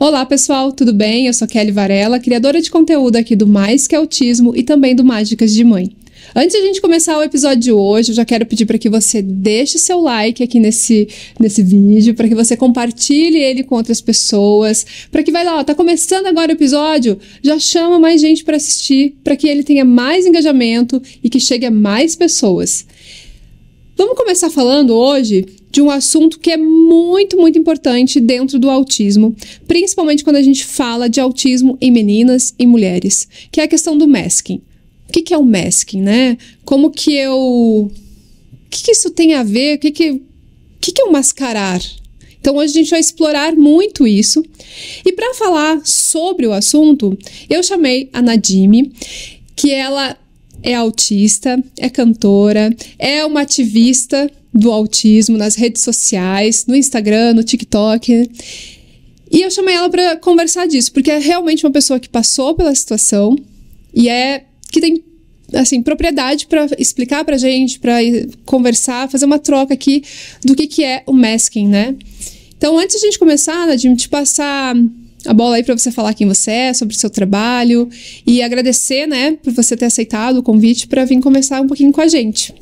Olá, pessoal, tudo bem? Eu sou Kelly Varela, criadora de conteúdo aqui do Mais que Autismo e também do Mágicas de Mãe. Antes de a gente começar o episódio de hoje, eu já quero pedir para que você deixe seu like aqui nesse, nesse vídeo, para que você compartilhe ele com outras pessoas, para que vai lá, ó, tá começando agora o episódio, já chama mais gente para assistir, para que ele tenha mais engajamento e que chegue a mais pessoas. Vamos começar falando hoje de um assunto que é muito, muito importante dentro do autismo, principalmente quando a gente fala de autismo em meninas e mulheres, que é a questão do masking. O que, que é o masking, né? Como que eu. O que, que isso tem a ver? O que, que... o que, que é o mascarar? Então hoje a gente vai explorar muito isso. E para falar sobre o assunto, eu chamei a Nadime, que ela é autista, é cantora, é uma ativista do autismo nas redes sociais, no Instagram, no TikTok. E eu chamei ela para conversar disso, porque é realmente uma pessoa que passou pela situação e é que tem assim propriedade para explicar para gente, para conversar, fazer uma troca aqui do que que é o masking, né? Então, antes de a gente começar, Nadim, te passar a bola aí para você falar quem você é, sobre o seu trabalho e agradecer, né, por você ter aceitado o convite para vir conversar um pouquinho com a gente.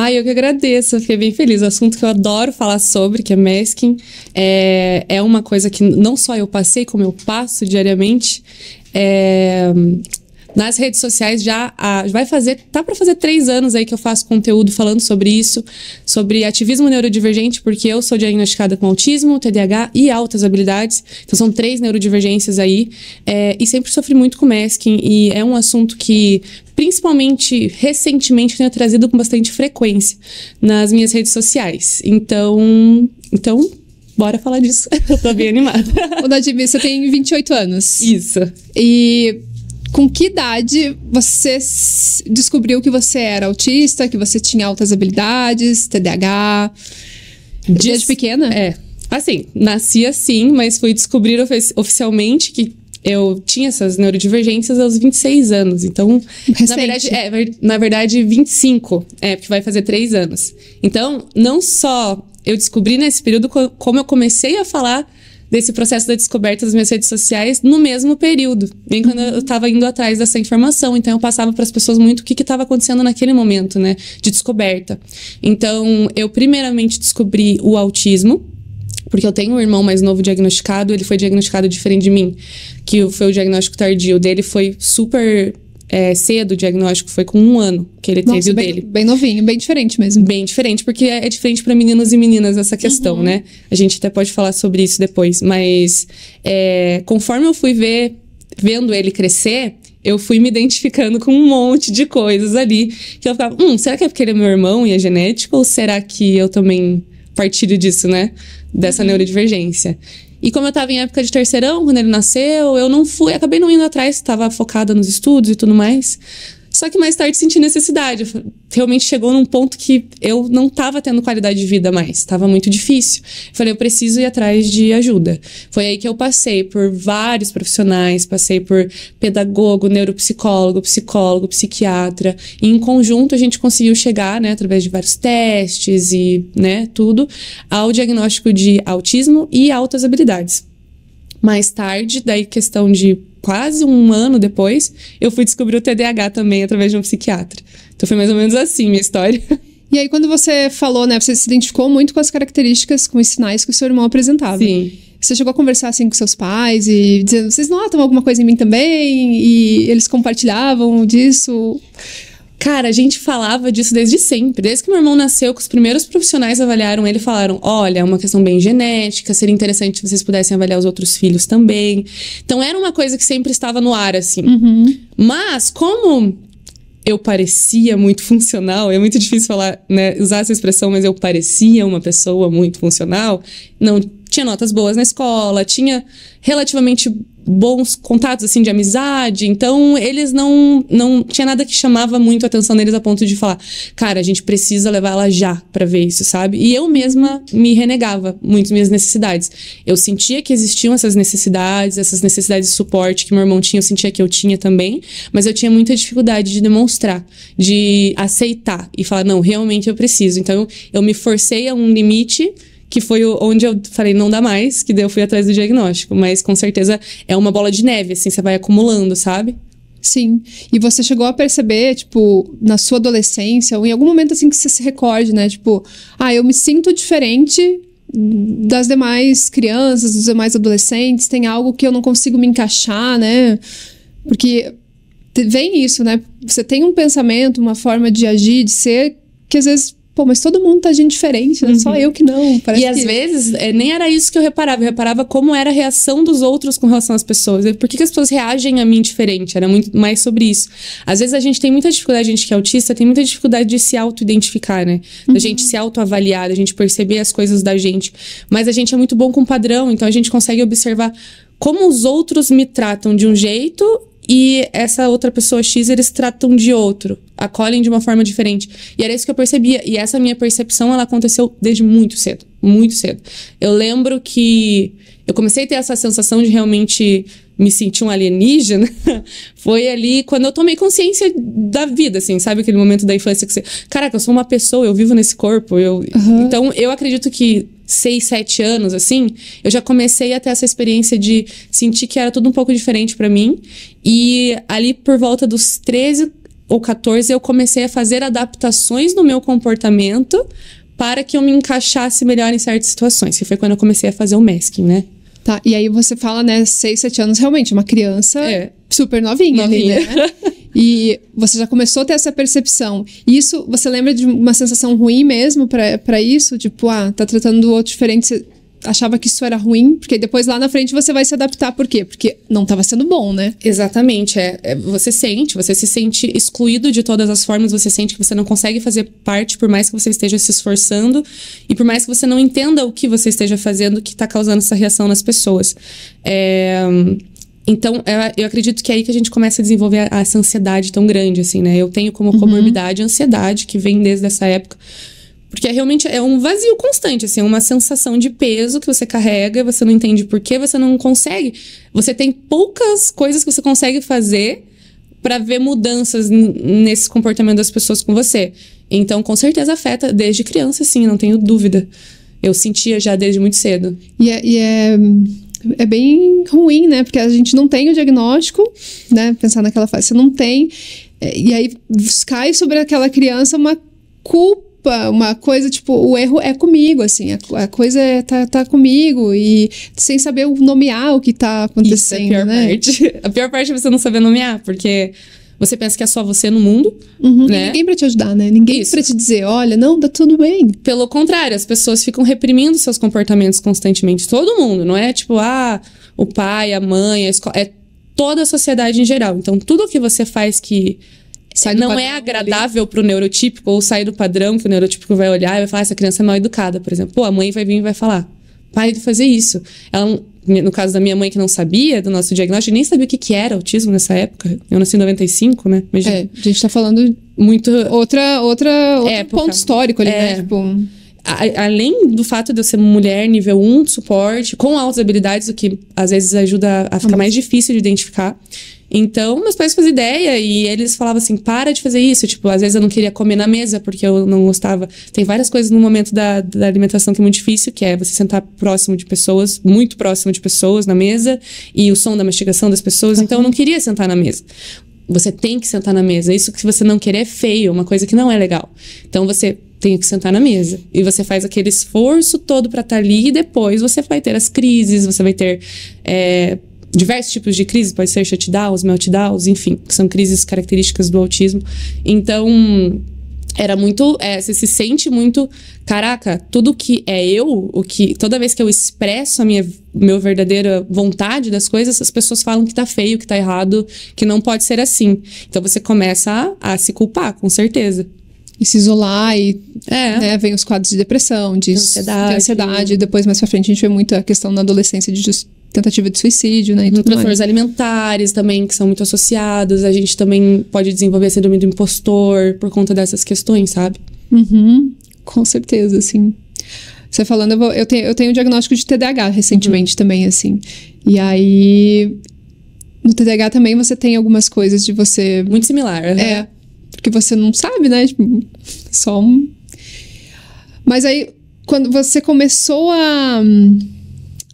Ah, eu que agradeço, eu fiquei bem feliz. O assunto que eu adoro falar sobre, que é masking, é, é uma coisa que não só eu passei, como eu passo diariamente. É, nas redes sociais já a, vai fazer, tá para fazer três anos aí que eu faço conteúdo falando sobre isso, sobre ativismo neurodivergente, porque eu sou diagnosticada com autismo, TDAH e altas habilidades. Então são três neurodivergências aí. É, e sempre sofri muito com masking e é um assunto que principalmente recentemente tenho trazido com bastante frequência nas minhas redes sociais. Então, então Bora falar disso. Eu tô bem animada. o Nadim, você tem 28 anos. Isso. E com que idade você descobriu que você era autista, que você tinha altas habilidades, TDAH? Desde Des... pequena? É. Assim, nasci assim, mas fui descobrir oficialmente que eu tinha essas neurodivergências aos 26 anos. Então, na verdade, é, na verdade, 25, é, porque vai fazer 3 anos. Então, não só eu descobri nesse período como eu comecei a falar desse processo da descoberta das minhas redes sociais no mesmo período, bem quando eu estava indo atrás dessa informação. Então eu passava para as pessoas muito o que estava acontecendo naquele momento, né, de descoberta. Então eu primeiramente descobri o autismo. Porque eu tenho um irmão mais novo diagnosticado, ele foi diagnosticado diferente de mim, que foi o diagnóstico tardio. dele foi super é, cedo, o diagnóstico foi com um ano que ele Nossa, teve o bem, dele. Bem novinho, bem diferente mesmo. Bem diferente, porque é, é diferente para meninos e meninas essa questão, uhum. né? A gente até pode falar sobre isso depois, mas é, conforme eu fui ver, vendo ele crescer, eu fui me identificando com um monte de coisas ali. Que eu ficava, hum, será que é porque ele é meu irmão e é genético? Ou será que eu também partilho disso, né? Dessa uhum. neurodivergência. E como eu estava em época de terceirão, quando ele nasceu, eu não fui, acabei não indo atrás, estava focada nos estudos e tudo mais. Só que mais tarde senti necessidade. Realmente chegou num ponto que eu não estava tendo qualidade de vida mais. Estava muito difícil. Falei, eu preciso ir atrás de ajuda. Foi aí que eu passei por vários profissionais, passei por pedagogo, neuropsicólogo, psicólogo, psiquiatra. E em conjunto a gente conseguiu chegar, né, através de vários testes e, né, tudo, ao diagnóstico de autismo e altas habilidades. Mais tarde, daí questão de quase um ano depois, eu fui descobrir o TDAH também através de um psiquiatra. Então foi mais ou menos assim minha história. E aí, quando você falou, né, você se identificou muito com as características, com os sinais que o seu irmão apresentava. Sim. Você chegou a conversar assim com seus pais e dizendo vocês notam alguma coisa em mim também? E eles compartilhavam disso? Cara, a gente falava disso desde sempre. Desde que meu irmão nasceu, que os primeiros profissionais avaliaram ele, falaram: olha, é uma questão bem genética, seria interessante se vocês pudessem avaliar os outros filhos também. Então era uma coisa que sempre estava no ar, assim. Uhum. Mas, como eu parecia muito funcional, é muito difícil falar, né, usar essa expressão, mas eu parecia uma pessoa muito funcional, não tinha notas boas na escola, tinha relativamente bons contatos assim de amizade, então eles não não tinha nada que chamava muito a atenção deles a ponto de falar, cara, a gente precisa levar ela já para ver isso, sabe? E eu mesma me renegava muito minhas necessidades. Eu sentia que existiam essas necessidades, essas necessidades de suporte que meu irmão tinha, eu sentia que eu tinha também, mas eu tinha muita dificuldade de demonstrar, de aceitar e falar não, realmente eu preciso. Então eu me forcei a um limite que foi onde eu falei, não dá mais, que daí eu fui atrás do diagnóstico. Mas com certeza é uma bola de neve, assim, você vai acumulando, sabe? Sim. E você chegou a perceber, tipo, na sua adolescência, ou em algum momento assim que você se recorde, né? Tipo, ah, eu me sinto diferente das demais crianças, dos demais adolescentes, tem algo que eu não consigo me encaixar, né? Porque vem isso, né? Você tem um pensamento, uma forma de agir, de ser, que às vezes pô, mas todo mundo tá agindo diferente, não é Só uhum. eu que não. Parece e que... às vezes, é, nem era isso que eu reparava. Eu reparava como era a reação dos outros com relação às pessoas. Por que, que as pessoas reagem a mim diferente? Era muito mais sobre isso. Às vezes a gente tem muita dificuldade, a gente que é autista, tem muita dificuldade de se auto-identificar, né? Da uhum. gente se auto avaliar, da gente perceber as coisas da gente. Mas a gente é muito bom com padrão, então a gente consegue observar como os outros me tratam de um jeito e essa outra pessoa X eles tratam de outro, acolhem de uma forma diferente. E era isso que eu percebia. E essa minha percepção ela aconteceu desde muito cedo, muito cedo. Eu lembro que eu comecei a ter essa sensação de realmente me sentir um alienígena foi ali quando eu tomei consciência da vida, assim, sabe? Aquele momento da infância que você. Caraca, eu sou uma pessoa, eu vivo nesse corpo. Eu... Uhum. Então, eu acredito que 6, 7 anos, assim, eu já comecei a ter essa experiência de sentir que era tudo um pouco diferente para mim. E ali por volta dos 13 ou 14, eu comecei a fazer adaptações no meu comportamento para que eu me encaixasse melhor em certas situações, que foi quando eu comecei a fazer o masking, né? Tá, e aí você fala, né, 6, 7 anos, realmente, uma criança é. super novinha, novinha. ali, né? e você já começou a ter essa percepção. Isso, você lembra de uma sensação ruim mesmo para isso? Tipo, ah, tá tratando do outro diferente, você achava que isso era ruim, porque depois lá na frente você vai se adaptar, por quê? Porque não estava sendo bom, né? Exatamente, é, é, você sente, você se sente excluído de todas as formas, você sente que você não consegue fazer parte por mais que você esteja se esforçando e por mais que você não entenda o que você esteja fazendo que está causando essa reação nas pessoas. É então, é, eu acredito que é aí que a gente começa a desenvolver essa ansiedade tão grande, assim, né? Eu tenho como uhum. comorbidade uhum. ansiedade, que vem desde essa época. Porque é realmente é um vazio constante, assim, é uma sensação de peso que você carrega, você não entende por que, você não consegue. Você tem poucas coisas que você consegue fazer para ver mudanças nesse comportamento das pessoas com você. Então, com certeza afeta desde criança, sim, não tenho dúvida. Eu sentia já desde muito cedo. E yeah, é, yeah é bem ruim, né? Porque a gente não tem o diagnóstico, né? Pensar naquela fase, você não tem. É, e aí cai sobre aquela criança uma culpa uma coisa tipo, o erro é comigo, assim, a, a coisa é, tá, tá comigo e sem saber nomear o que tá acontecendo. Isso é a pior né? parte. A pior parte é você não saber nomear, porque você pensa que é só você no mundo. Uhum, né? Ninguém para te ajudar, né? Ninguém para te dizer, olha, não, tá tudo bem. Pelo contrário, as pessoas ficam reprimindo seus comportamentos constantemente. Todo mundo, não é tipo, ah, o pai, a mãe, a escola. É toda a sociedade em geral. Então, tudo o que você faz que não é agradável para o neurotípico ou sair do padrão que o neurotípico vai olhar e vai falar, ah, essa criança é mal educada, por exemplo. Pô, a mãe vai vir e vai falar, pai de fazer isso. Ela no caso da minha mãe que não sabia do nosso diagnóstico, nem sabia o que, que era autismo nessa época. Eu nasci em 95, né? Imagina. É, a gente tá falando muito outra outra outro época. ponto histórico ali, é. né? Tipo além do fato de eu ser mulher nível 1 de suporte, com altas habilidades, o que às vezes ajuda a ficar mais difícil de identificar, então, meus pais faziam ideia e eles falavam assim: para de fazer isso. Tipo, às vezes eu não queria comer na mesa porque eu não gostava. Tem várias coisas no momento da, da alimentação que é muito difícil, que é você sentar próximo de pessoas, muito próximo de pessoas na mesa e o som da mastigação das pessoas. Então, eu não queria sentar na mesa você tem que sentar na mesa. Isso que você não querer é feio, é uma coisa que não é legal. Então você tem que sentar na mesa. E você faz aquele esforço todo para estar tá ali e depois você vai ter as crises, você vai ter é, diversos tipos de crise, pode ser shutdowns, meltdowns, enfim, que são crises características do autismo. Então, era muito. É, você se sente muito. Caraca, tudo que é eu, o que. Toda vez que eu expresso a minha meu verdadeira vontade das coisas, as pessoas falam que tá feio, que tá errado, que não pode ser assim. Então você começa a, a se culpar, com certeza. E se isolar e é. né, vem os quadros de depressão, de ansiedade. de ansiedade. Depois, mais pra frente, a gente vê muito a questão na adolescência de tentativa de suicídio, né? E Transtornos alimentares também, que são muito associados. A gente também pode desenvolver síndrome do impostor por conta dessas questões, sabe? Uhum. Com certeza, sim. Você falando, eu, vou, eu, tenho, eu tenho um diagnóstico de TDAH recentemente uhum. também, assim. E aí. No TDAH também você tem algumas coisas de você. Muito similar. né? É. Porque você não sabe, né? Tipo, só um. Mas aí, quando você começou a. Hum,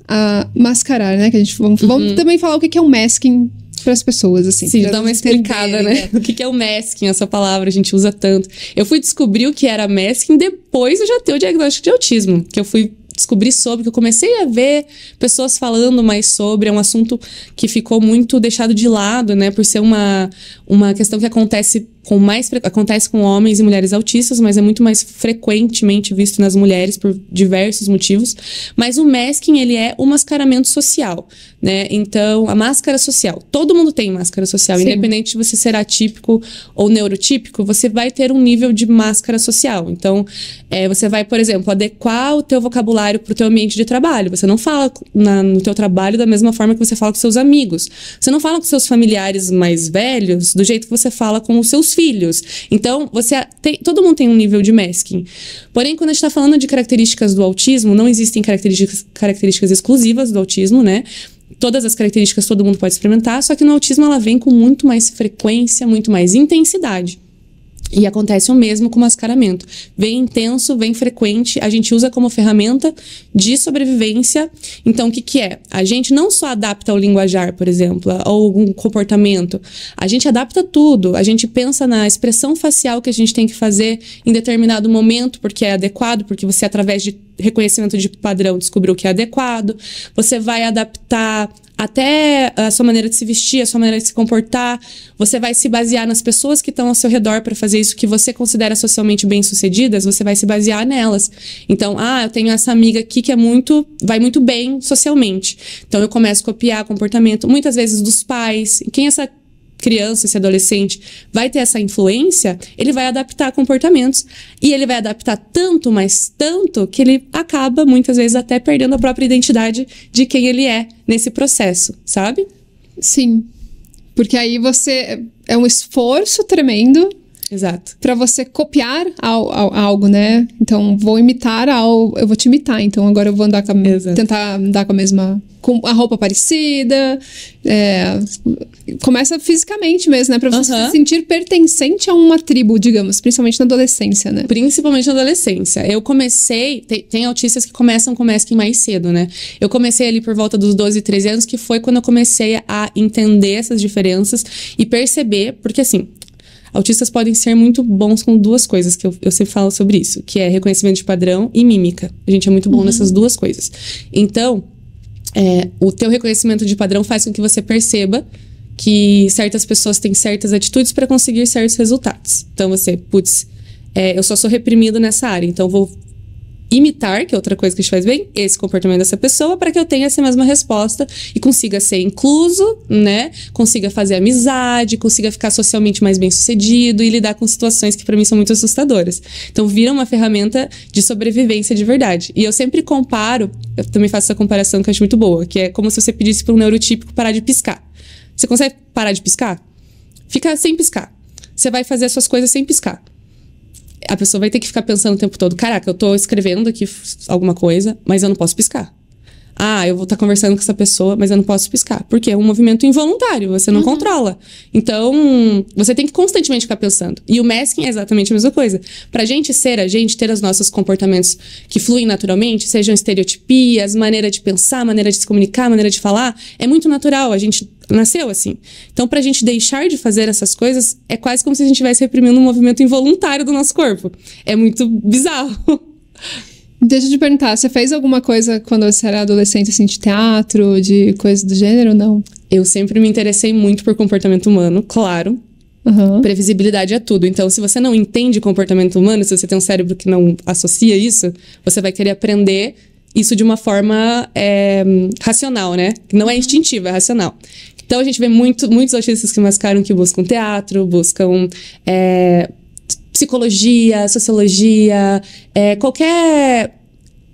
a mascarar, né? Que a gente vamos, uhum. vamos também falar o que é o masking para as pessoas, assim. Sim, dá uma explicada, entender, né? né? O que é o masking, essa palavra, a gente usa tanto. Eu fui descobrir o que era masking depois de já ter o diagnóstico de autismo, que eu fui descobrir sobre, que eu comecei a ver pessoas falando mais sobre, é um assunto que ficou muito deixado de lado, né, por ser uma, uma questão que acontece com mais acontece com homens e mulheres autistas, mas é muito mais frequentemente visto nas mulheres por diversos motivos. Mas o masking ele é o mascaramento social, né? Então a máscara social, todo mundo tem máscara social, Sim. independente de você ser atípico ou neurotípico, você vai ter um nível de máscara social. Então é, você vai, por exemplo, adequar o teu vocabulário para o teu ambiente de trabalho. Você não fala na, no teu trabalho da mesma forma que você fala com seus amigos. Você não fala com seus familiares mais velhos do jeito que você fala com os seus filhos. Então, você tem, todo mundo tem um nível de masking. Porém, quando a gente está falando de características do autismo, não existem características, características exclusivas do autismo, né? todas as características todo mundo pode experimentar, só que no autismo ela vem com muito mais frequência, muito mais intensidade. E acontece o mesmo com o mascaramento. Vem intenso, vem frequente, a gente usa como ferramenta de sobrevivência. Então, o que, que é? A gente não só adapta o linguajar, por exemplo, ou algum comportamento. A gente adapta tudo. A gente pensa na expressão facial que a gente tem que fazer em determinado momento, porque é adequado, porque você, através de reconhecimento de padrão, descobriu que é adequado. Você vai adaptar até ah, a sua maneira de se vestir, a sua maneira de se comportar. Você vai se basear nas pessoas que estão ao seu redor para fazer isso que você considera socialmente bem-sucedidas, você vai se basear nelas. Então, ah, eu tenho essa amiga aqui que é muito, vai muito bem socialmente. Então eu começo a copiar comportamento muitas vezes dos pais. Quem é essa criança, esse adolescente vai ter essa influência, ele vai adaptar comportamentos. E ele vai adaptar tanto, mas tanto, que ele acaba, muitas vezes, até perdendo a própria identidade de quem ele é nesse processo, sabe? Sim. Porque aí você. É um esforço tremendo Exato. Para você copiar ao, ao, algo, né? Então, vou imitar ao. Eu vou te imitar, então agora eu vou andar com a, mesma, tentar andar com a mesma. com a roupa parecida. É, começa fisicamente mesmo, né? Pra você uhum. se sentir pertencente a uma tribo, digamos, principalmente na adolescência, né? Principalmente na adolescência. Eu comecei. Tem, tem autistas que começam com masking mais cedo, né? Eu comecei ali por volta dos 12, 13 anos, que foi quando eu comecei a entender essas diferenças e perceber, porque assim, Autistas podem ser muito bons com duas coisas, que eu, eu sempre falo sobre isso, que é reconhecimento de padrão e mímica. A gente é muito bom uhum. nessas duas coisas. Então, é, o teu reconhecimento de padrão faz com que você perceba que certas pessoas têm certas atitudes para conseguir certos resultados. Então você, putz, é, eu só sou reprimido nessa área, então vou imitar, que é outra coisa que a gente faz bem, esse comportamento dessa pessoa para que eu tenha essa mesma resposta e consiga ser incluso, né? Consiga fazer amizade, consiga ficar socialmente mais bem-sucedido e lidar com situações que para mim são muito assustadoras. Então vira uma ferramenta de sobrevivência de verdade. E eu sempre comparo, eu também faço essa comparação que eu acho muito boa, que é como se você pedisse para um neurotípico parar de piscar. Você consegue parar de piscar? Fica sem piscar. Você vai fazer as suas coisas sem piscar a pessoa vai ter que ficar pensando o tempo todo: caraca, eu tô escrevendo aqui alguma coisa, mas eu não posso piscar. Ah, eu vou estar tá conversando com essa pessoa, mas eu não posso piscar. Porque é um movimento involuntário, você não uhum. controla. Então, você tem que constantemente ficar pensando. E o masking é exatamente a mesma coisa. Pra gente ser a gente, ter os nossos comportamentos que fluem naturalmente, sejam estereotipias, maneira de pensar, maneira de se comunicar, maneira de falar, é muito natural. A gente nasceu assim. Então, pra gente deixar de fazer essas coisas, é quase como se a gente estivesse reprimindo um movimento involuntário do nosso corpo. É muito bizarro. Deixa eu te perguntar, você fez alguma coisa quando você era adolescente, assim, de teatro, de coisa do gênero, não? Eu sempre me interessei muito por comportamento humano, claro. Uhum. Previsibilidade é tudo. Então, se você não entende comportamento humano, se você tem um cérebro que não associa isso, você vai querer aprender isso de uma forma é, racional, né? Não é uhum. instintiva, é racional. Então a gente vê muito, muitos artistas que mascaram que buscam teatro, buscam é, psicologia, sociologia, é, qualquer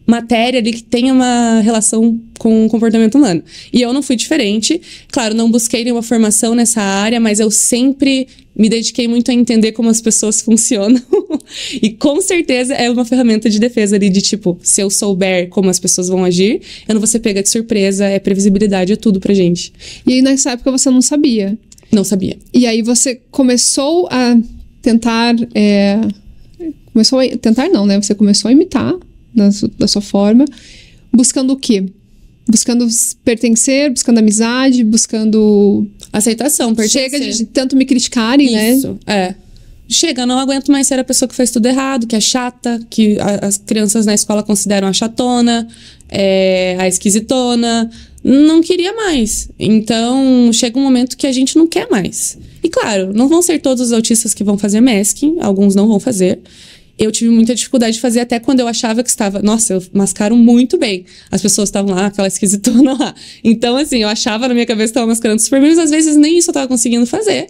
matéria ali que tenha uma relação com o comportamento humano. E eu não fui diferente. Claro, não busquei nenhuma formação nessa área, mas eu sempre me dediquei muito a entender como as pessoas funcionam. e com certeza é uma ferramenta de defesa ali de tipo, se eu souber como as pessoas vão agir, eu não vou ser pega de surpresa, é previsibilidade, é tudo pra gente. E aí nessa época você não sabia? Não sabia. E aí você começou a tentar. É, começou a, tentar não, né? Você começou a imitar na da sua forma, buscando o quê? Buscando pertencer, buscando amizade, buscando. Aceitação, pertencer. Chega de, tanto me criticarem, Isso, né? Isso, é. Chega, não aguento mais ser a pessoa que faz tudo errado, que é chata, que a, as crianças na escola consideram a chatona, é, a esquisitona. Não queria mais. Então, chega um momento que a gente não quer mais. E claro, não vão ser todos os autistas que vão fazer masking, alguns não vão fazer. Eu tive muita dificuldade de fazer até quando eu achava que estava. Nossa, eu mascaro muito bem. As pessoas estavam lá, aquela esquisitona lá. Então, assim, eu achava na minha cabeça que estava mascarando super bem, mas às vezes nem isso eu estava conseguindo fazer.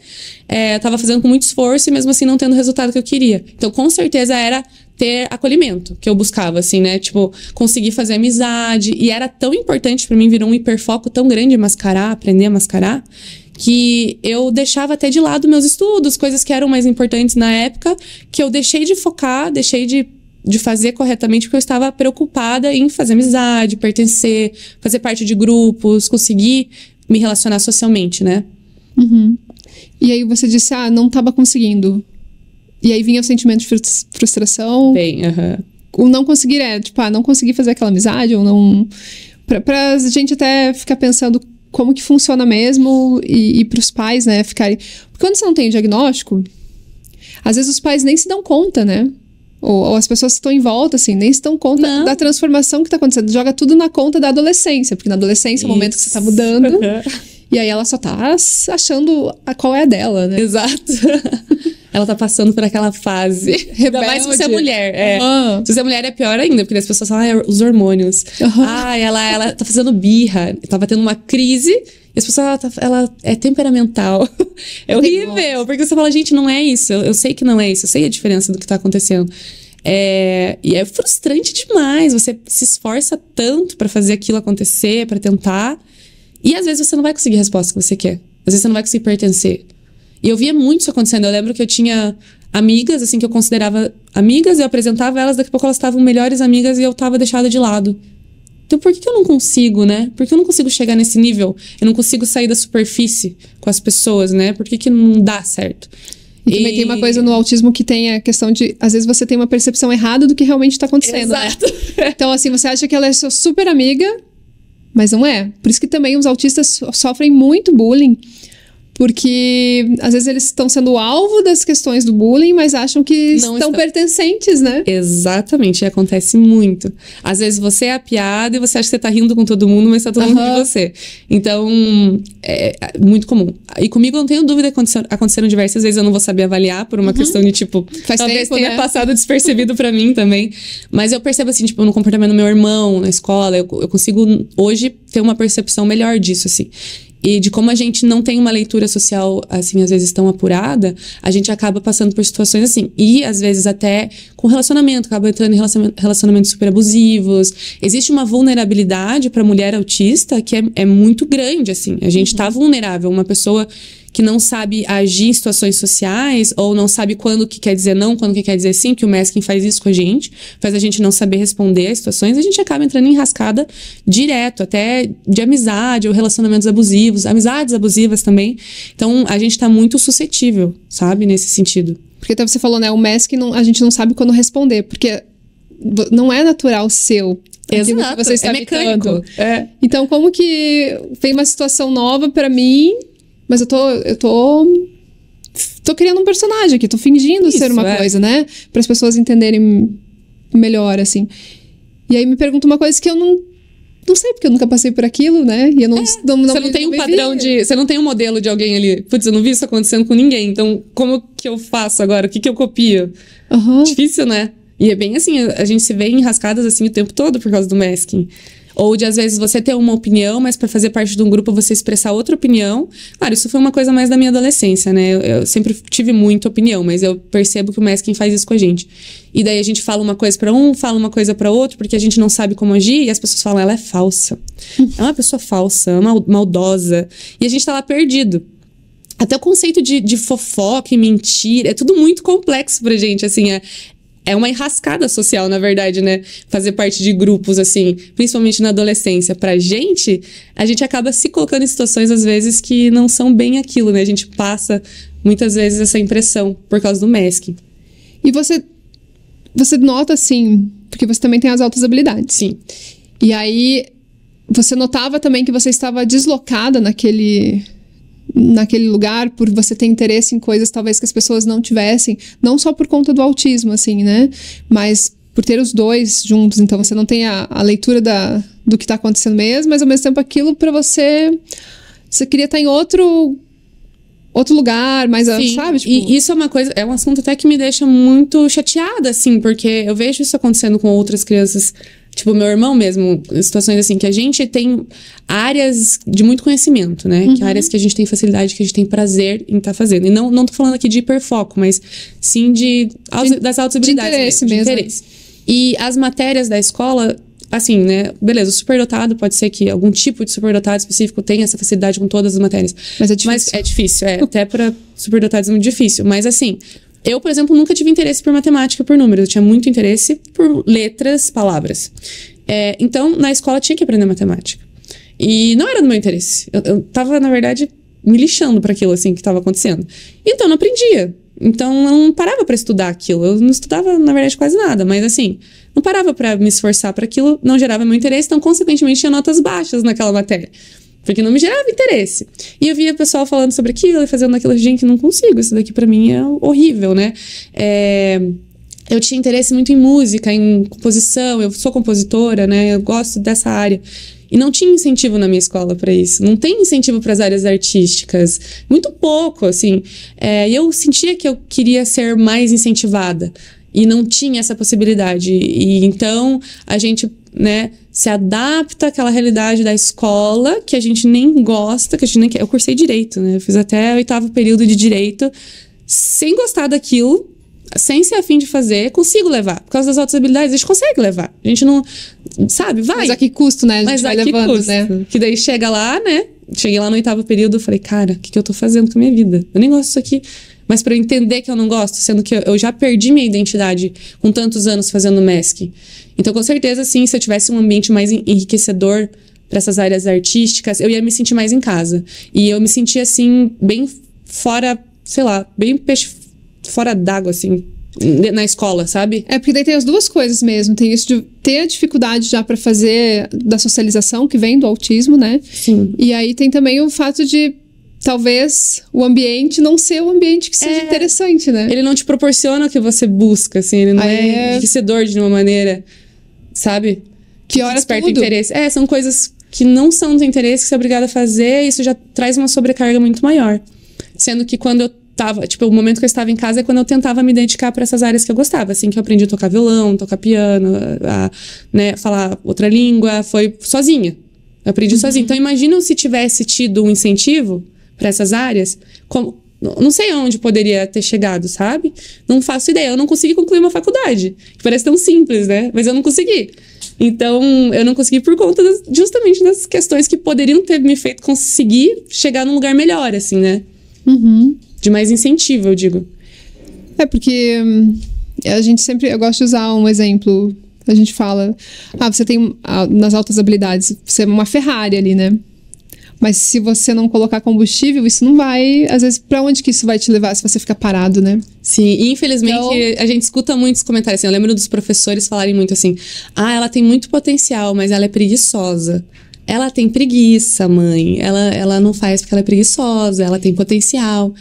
É, eu estava fazendo com muito esforço e mesmo assim não tendo o resultado que eu queria. Então, com certeza era ter acolhimento que eu buscava, assim, né? Tipo, conseguir fazer amizade. E era tão importante para mim, virou um hiperfoco tão grande mascarar, aprender a mascarar, que eu deixava até de lado meus estudos, coisas que eram mais importantes na época, que eu deixei de focar, deixei de de fazer corretamente, porque eu estava preocupada em fazer amizade, pertencer, fazer parte de grupos, conseguir me relacionar socialmente, né? Uhum. E aí você disse, ah, não estava conseguindo. E aí vinha o sentimento de frustração. Bem, aham. Uhum. O não conseguir é, tipo, ah, não consegui fazer aquela amizade, ou não. Pra, pra gente até ficar pensando como que funciona mesmo e, e para os pais, né, ficarem. Porque quando você não tem o diagnóstico, às vezes os pais nem se dão conta, né? Ou, ou as pessoas que estão em volta, assim, nem se dão conta não. da transformação que está acontecendo. Joga tudo na conta da adolescência, porque na adolescência Isso. é o momento que você está mudando. e aí ela só tá achando a, qual é a dela, né? Exato. ela tá passando por aquela fase. Ainda mais se você é mulher. É. Uhum. Se você é mulher é pior ainda, porque as pessoas falam, ah, os hormônios. Uhum. Ah, ela, ela tá fazendo birra. Tava tendo uma crise. E as pessoas, ela, tá, ela é temperamental. É horrível. Porque você fala, gente, não é isso. Eu, eu sei que não é isso. Eu sei a diferença do que tá acontecendo. É, e é frustrante demais. Você se esforça tanto para fazer aquilo acontecer, para tentar. E às vezes você não vai conseguir a resposta que você quer. Às vezes você não vai conseguir pertencer. E eu via muito isso acontecendo. Eu lembro que eu tinha amigas, assim, que eu considerava amigas, eu apresentava elas, daqui a pouco elas estavam melhores amigas e eu tava deixada de lado. Então por que, que eu não consigo, né? Por que eu não consigo chegar nesse nível? Eu não consigo sair da superfície com as pessoas, né? Por que, que não dá certo? E também e... tem uma coisa no autismo que tem a questão de, às vezes, você tem uma percepção errada do que realmente está acontecendo. Né? Exato. Né? Então, assim, você acha que ela é sua super amiga, mas não é. Por isso que também os autistas sofrem muito bullying porque às vezes eles estão sendo alvo das questões do bullying, mas acham que não estão pertencentes, né? Exatamente, e acontece muito. Às vezes você é a piada e você acha que você tá rindo com todo mundo, mas tá todo uhum. mundo de você. Então, é, é muito comum. E comigo não tenho dúvida, aconteceram diversas vezes, eu não vou saber avaliar por uma uhum. questão de tipo, Faz talvez tempo, tenha né? passado despercebido para mim também. Mas eu percebo assim, tipo, no comportamento do meu irmão, na escola, eu, eu consigo hoje ter uma percepção melhor disso, assim e de como a gente não tem uma leitura social, assim, às vezes tão apurada, a gente acaba passando por situações assim. E, às vezes, até com relacionamento, acaba entrando em relacionamentos super abusivos. Existe uma vulnerabilidade para mulher autista que é, é, muito grande, assim. A gente está uhum. vulnerável. Uma pessoa que não sabe agir em situações sociais ou não sabe quando que quer dizer não, quando que quer dizer sim, que o masking faz isso com a gente, faz a gente não saber responder às situações, a gente acaba entrando em rascada direto, até de amizade ou relacionamentos abusivos, amizades abusivas também. Então, a gente está muito suscetível, sabe, nesse sentido. Porque até você falou, né, o masking não, a gente não sabe quando responder, porque não é natural seu é Exato. você está é mecânico. É. Então, como que vem uma situação nova para mim mas eu tô. Eu tô. tô criando um personagem aqui, tô fingindo Isso, ser uma é. coisa, né? Para as pessoas entenderem melhor, assim. E aí me pergunta uma coisa que eu não não sei, porque eu nunca passei por aquilo, né? E eu não, é, não, não Você não tem um padrão vi. de. Você não tem um modelo de alguém ali. Putz, eu não vi isso acontecendo com ninguém. Então, como que eu faço agora? O que, que eu copio? Uhum. Difícil, né? E é bem assim, a gente se vê enrascadas rascadas assim o tempo todo por causa do masking. Ou de às vezes você ter uma opinião, mas para fazer parte de um grupo você expressar outra opinião. Claro, isso foi uma coisa mais da minha adolescência, né? Eu, eu sempre tive muita opinião, mas eu percebo que o Meskin faz isso com a gente. E daí a gente fala uma coisa para um, fala uma coisa para outro, porque a gente não sabe como agir e as pessoas falam, ela é falsa. é uma pessoa falsa, é mal, maldosa. E a gente tá lá perdido. Até o conceito de, de fofoca e mentira é tudo muito complexo pra gente, assim. É, é uma enrascada social, na verdade, né? Fazer parte de grupos, assim, principalmente na adolescência. Pra gente, a gente acaba se colocando em situações, às vezes, que não são bem aquilo, né? A gente passa, muitas vezes, essa impressão por causa do MESC. E você, você nota, assim, porque você também tem as altas habilidades. Sim. E aí, você notava também que você estava deslocada naquele naquele lugar, por você ter interesse em coisas talvez que as pessoas não tivessem, não só por conta do autismo, assim, né? Mas por ter os dois juntos, então você não tem a, a leitura da, do que está acontecendo mesmo, mas ao mesmo tempo aquilo para você você queria estar tá em outro outro lugar, mas sabe? Tipo... E isso é uma coisa, é um assunto até que me deixa muito chateada, assim, porque eu vejo isso acontecendo com outras crianças Tipo, meu irmão mesmo, situações assim, que a gente tem áreas de muito conhecimento, né? Uhum. Que áreas que a gente tem facilidade, que a gente tem prazer em estar tá fazendo. E não, não tô falando aqui de hiperfoco, mas sim de, de das altas habilidades. De interesse mesmo. mesmo. De interesse. E as matérias da escola, assim, né? Beleza, o superdotado pode ser que algum tipo de superdotado específico tenha essa facilidade com todas as matérias. Mas é difícil. Mas é difícil, é. até para superdotados é muito difícil. Mas assim, eu, por exemplo, nunca tive interesse por matemática, por números. Eu tinha muito interesse por letras, palavras. É, então, na escola tinha que aprender matemática. E não era do meu interesse. Eu, eu tava, na verdade, me lixando para aquilo assim que estava acontecendo. Então, não aprendia. Então, eu não parava para estudar aquilo. Eu não estudava, na verdade, quase nada. Mas, assim, não parava para me esforçar para aquilo, não gerava meu interesse. Então, consequentemente, tinha notas baixas naquela matéria. Porque não me gerava interesse. E eu via pessoal falando sobre aquilo e fazendo aquilo. Gente, não consigo. Isso daqui para mim é horrível, né? É eu tinha interesse muito em música, em composição, eu sou compositora, né? Eu gosto dessa área. E não tinha incentivo na minha escola para isso. Não tem incentivo para as áreas artísticas. Muito pouco, assim. É, e é, eu sentia que eu queria ser mais incentivada e não tinha essa possibilidade. E então a gente, né, se adapta àquela realidade da escola que a gente nem gosta, que a gente nem quer. Eu cursei direito, né? Eu fiz até o oitavo período de direito sem gostar daquilo, sem ser afim de fazer, consigo levar. Por causa das outras habilidades, a gente consegue levar. A gente não. Sabe, vai. Mas a que custo, né? A gente Mas vai a que custo? né? Que daí chega lá, né? Cheguei lá no oitavo período, falei, cara, o que, que eu tô fazendo com a minha vida? Eu nem gosto disso aqui mas para eu entender que eu não gosto, sendo que eu, já perdi minha identidade com tantos anos fazendo MESC. Então, com certeza, sim, se eu tivesse um ambiente mais enriquecedor para essas áreas artísticas, eu ia me sentir mais em casa. E eu me sentia assim, bem fora, sei lá, bem peixe fora d'água, assim, na escola, sabe? É, porque daí tem as duas coisas mesmo. Tem isso de ter a dificuldade já para fazer da socialização que vem do autismo, né? Sim. E aí tem também o fato de talvez o ambiente não ser o ambiente que seja é. interessante, né? Ele não te proporciona o que você busca, assim, ele não é, é enriquecedor de uma maneira, sabe? Que, horas desperta tudo. interesse. É, são coisas que não são do interesse que você é obrigada a fazer, e isso já traz uma sobrecarga muito maior. Sendo que quando eu tava, tipo, o momento que eu estava em casa é quando eu tentava me dedicar para essas áreas que eu gostava, assim que eu aprendi a tocar violão, tocar piano, a, né, falar outra língua, foi sozinha. Eu aprendi uhum. sozinha. Então imagina se tivesse tido um incentivo, para essas áreas, como, não sei onde poderia ter chegado, sabe? Não faço ideia. Eu não consegui concluir uma faculdade. Que parece tão simples, né? Mas eu não consegui. Então, eu não consegui por conta das, justamente das questões que poderiam ter me feito conseguir chegar num lugar melhor, assim, né? Uhum. De mais incentivo, eu digo. É porque hum, a gente sempre. Eu gosto de usar um exemplo. A gente fala. Ah, você tem. Ah, nas altas habilidades, você é uma Ferrari ali, né? Mas se você não colocar combustível, isso não vai. Às vezes, para onde que isso vai te levar se você ficar parado, né? Sim, e infelizmente então... a gente escuta muitos comentários assim. Eu lembro dos professores falarem muito assim: ah, ela tem muito potencial, mas ela é preguiçosa ela tem preguiça, mãe. Ela, ela não faz porque ela é preguiçosa, ela tem potencial.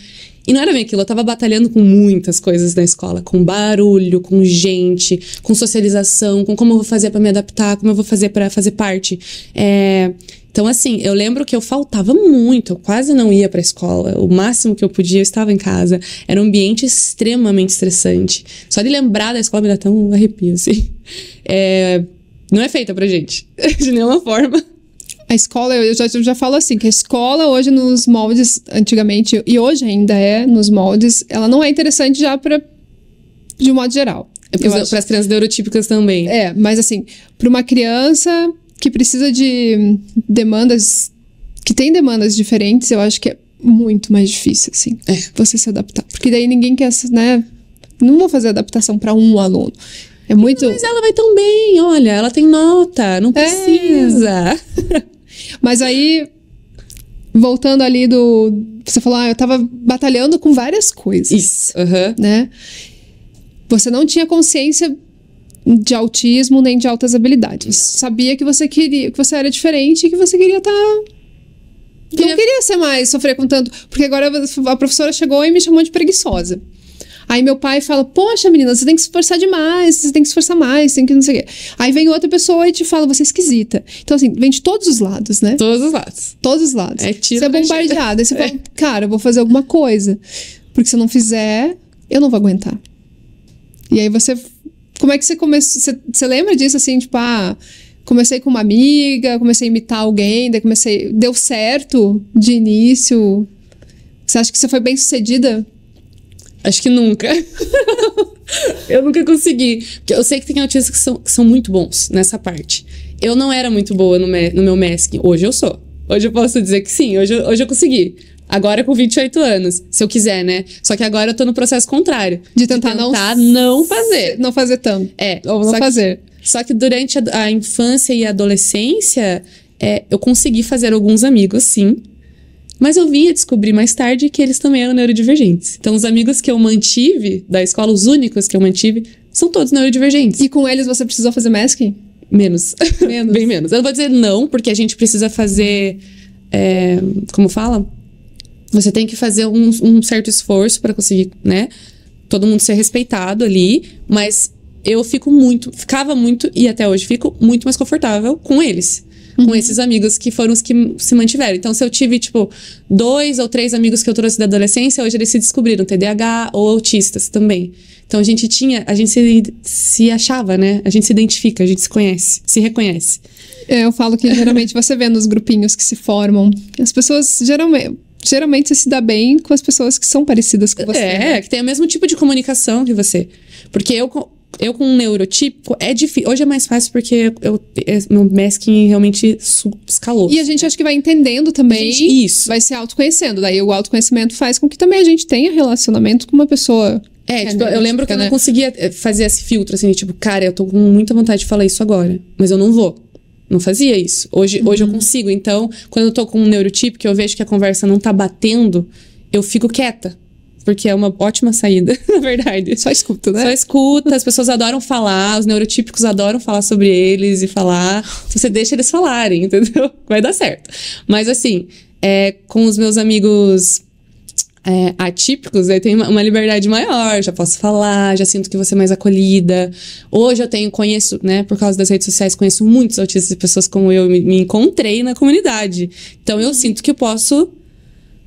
E não era bem aquilo, eu tava batalhando com muitas coisas na escola, com barulho, com gente, com socialização, com como eu vou fazer para me adaptar, como eu vou fazer para fazer parte. É, então, assim, eu lembro que eu faltava muito, eu quase não ia para a escola. O máximo que eu podia, eu estava em casa. Era um ambiente extremamente estressante. Só de lembrar da escola me dá tão arrepio, assim. É, não é feita pra gente, de nenhuma forma. A escola, eu já, eu já falo assim, que a escola hoje nos moldes, antigamente, e hoje ainda é, nos moldes, ela não é interessante já para de um modo geral. É para as crianças neurotípicas também. É, mas assim, para uma criança que precisa de demandas, que tem demandas diferentes, eu acho que é muito mais difícil, assim, é. você se adaptar. Porque daí ninguém quer, né? Não vou fazer adaptação para um aluno. É muito. mas ela vai tão bem, olha, ela tem nota, não é. precisa. É. mas aí, voltando ali do. Você falou, ah, eu tava batalhando com várias coisas. Isso. Uhum. Né? Você não tinha consciência de autismo nem de altas habilidades. Não. Sabia que você queria, que você era diferente e que você queria estar tá não queria ser mais, sofrer com tanto. Porque agora a professora chegou e me chamou de preguiçosa. Aí meu pai fala: Poxa, menina, você tem que se esforçar demais, você tem que se esforçar mais, tem que não sei o quê. Aí vem outra pessoa e te fala: Você é esquisita. Então, assim, vem de todos os lados, né? Todos os lados. Todos os lados. É tiro. Você é bombardeado. Aí você é. fala: é. Cara, eu vou fazer alguma coisa. Porque se eu não fizer, eu não vou aguentar. E aí você como é que você começou? Você, você lembra disso assim, tipo, ah, comecei com uma amiga, comecei a imitar alguém, daí comecei. Deu certo de início? Você acha que você foi bem sucedida? Acho que nunca. eu nunca consegui. Porque eu sei que tem artistas que são, que são muito bons nessa parte. Eu não era muito boa no, me, no meu masking. Hoje eu sou. Hoje eu posso dizer que sim, hoje, hoje eu consegui. Agora com 28 anos, se eu quiser, né? Só que agora eu tô no processo contrário. De tentar, de tentar não, não fazer. Não fazer tanto. É. Ou não fazer. Que, só que durante a, a infância e a adolescência, é, eu consegui fazer alguns amigos, sim. Mas eu vim a descobrir mais tarde que eles também eram neurodivergentes. Então, os amigos que eu mantive da escola, os únicos que eu mantive, são todos neurodivergentes. E com eles você precisou fazer masking? Menos. Menos. Bem menos. Eu não vou dizer não, porque a gente precisa fazer. É, como fala? Você tem que fazer um, um certo esforço para conseguir, né? Todo mundo ser respeitado ali, mas eu fico muito, ficava muito e até hoje fico muito mais confortável com eles. Uhum. Com esses amigos que foram os que se mantiveram. Então, se eu tive, tipo, dois ou três amigos que eu trouxe da adolescência, hoje eles se descobriram TDAH ou autistas também. Então, a gente tinha, a gente se, se achava, né? A gente se identifica, a gente se conhece, se reconhece. É, eu falo que geralmente você vê nos grupinhos que se formam, as pessoas geralmente geralmente você se dá bem com as pessoas que são parecidas com você. É, né? que tem o mesmo tipo de comunicação que você. Porque eu, eu com um neurotípico é difícil. Hoje é mais fácil porque eu, eu, é, meu masking realmente escalou. E a gente acha que vai entendendo também. Gente, isso. Vai se autoconhecendo. Daí o autoconhecimento faz com que também a gente tenha relacionamento com uma pessoa. É, é tipo, eu lembro que né? eu não né? conseguia eh, fazer esse filtro, assim, tipo, cara, eu tô com muita vontade de falar isso agora, mas eu não vou não fazia isso. Hoje, uhum. hoje eu consigo. Então, quando eu tô com um neurotípico, eu vejo que a conversa não tá batendo, eu fico quieta. Porque é uma ótima saída, na verdade. Só escuta, né? Só escuta. As pessoas adoram falar, os neurotípicos adoram falar sobre eles e falar. Então, você deixa eles falarem, entendeu? Vai dar certo. Mas, assim, é, com os meus amigos é, atípicos, eu tenho uma liberdade maior, já posso falar, já sinto que você é mais acolhida. Hoje eu tenho, conheço, né, por causa das redes sociais, conheço muitos autistas e pessoas como eu, me, me encontrei na comunidade. Então eu uhum. sinto que eu posso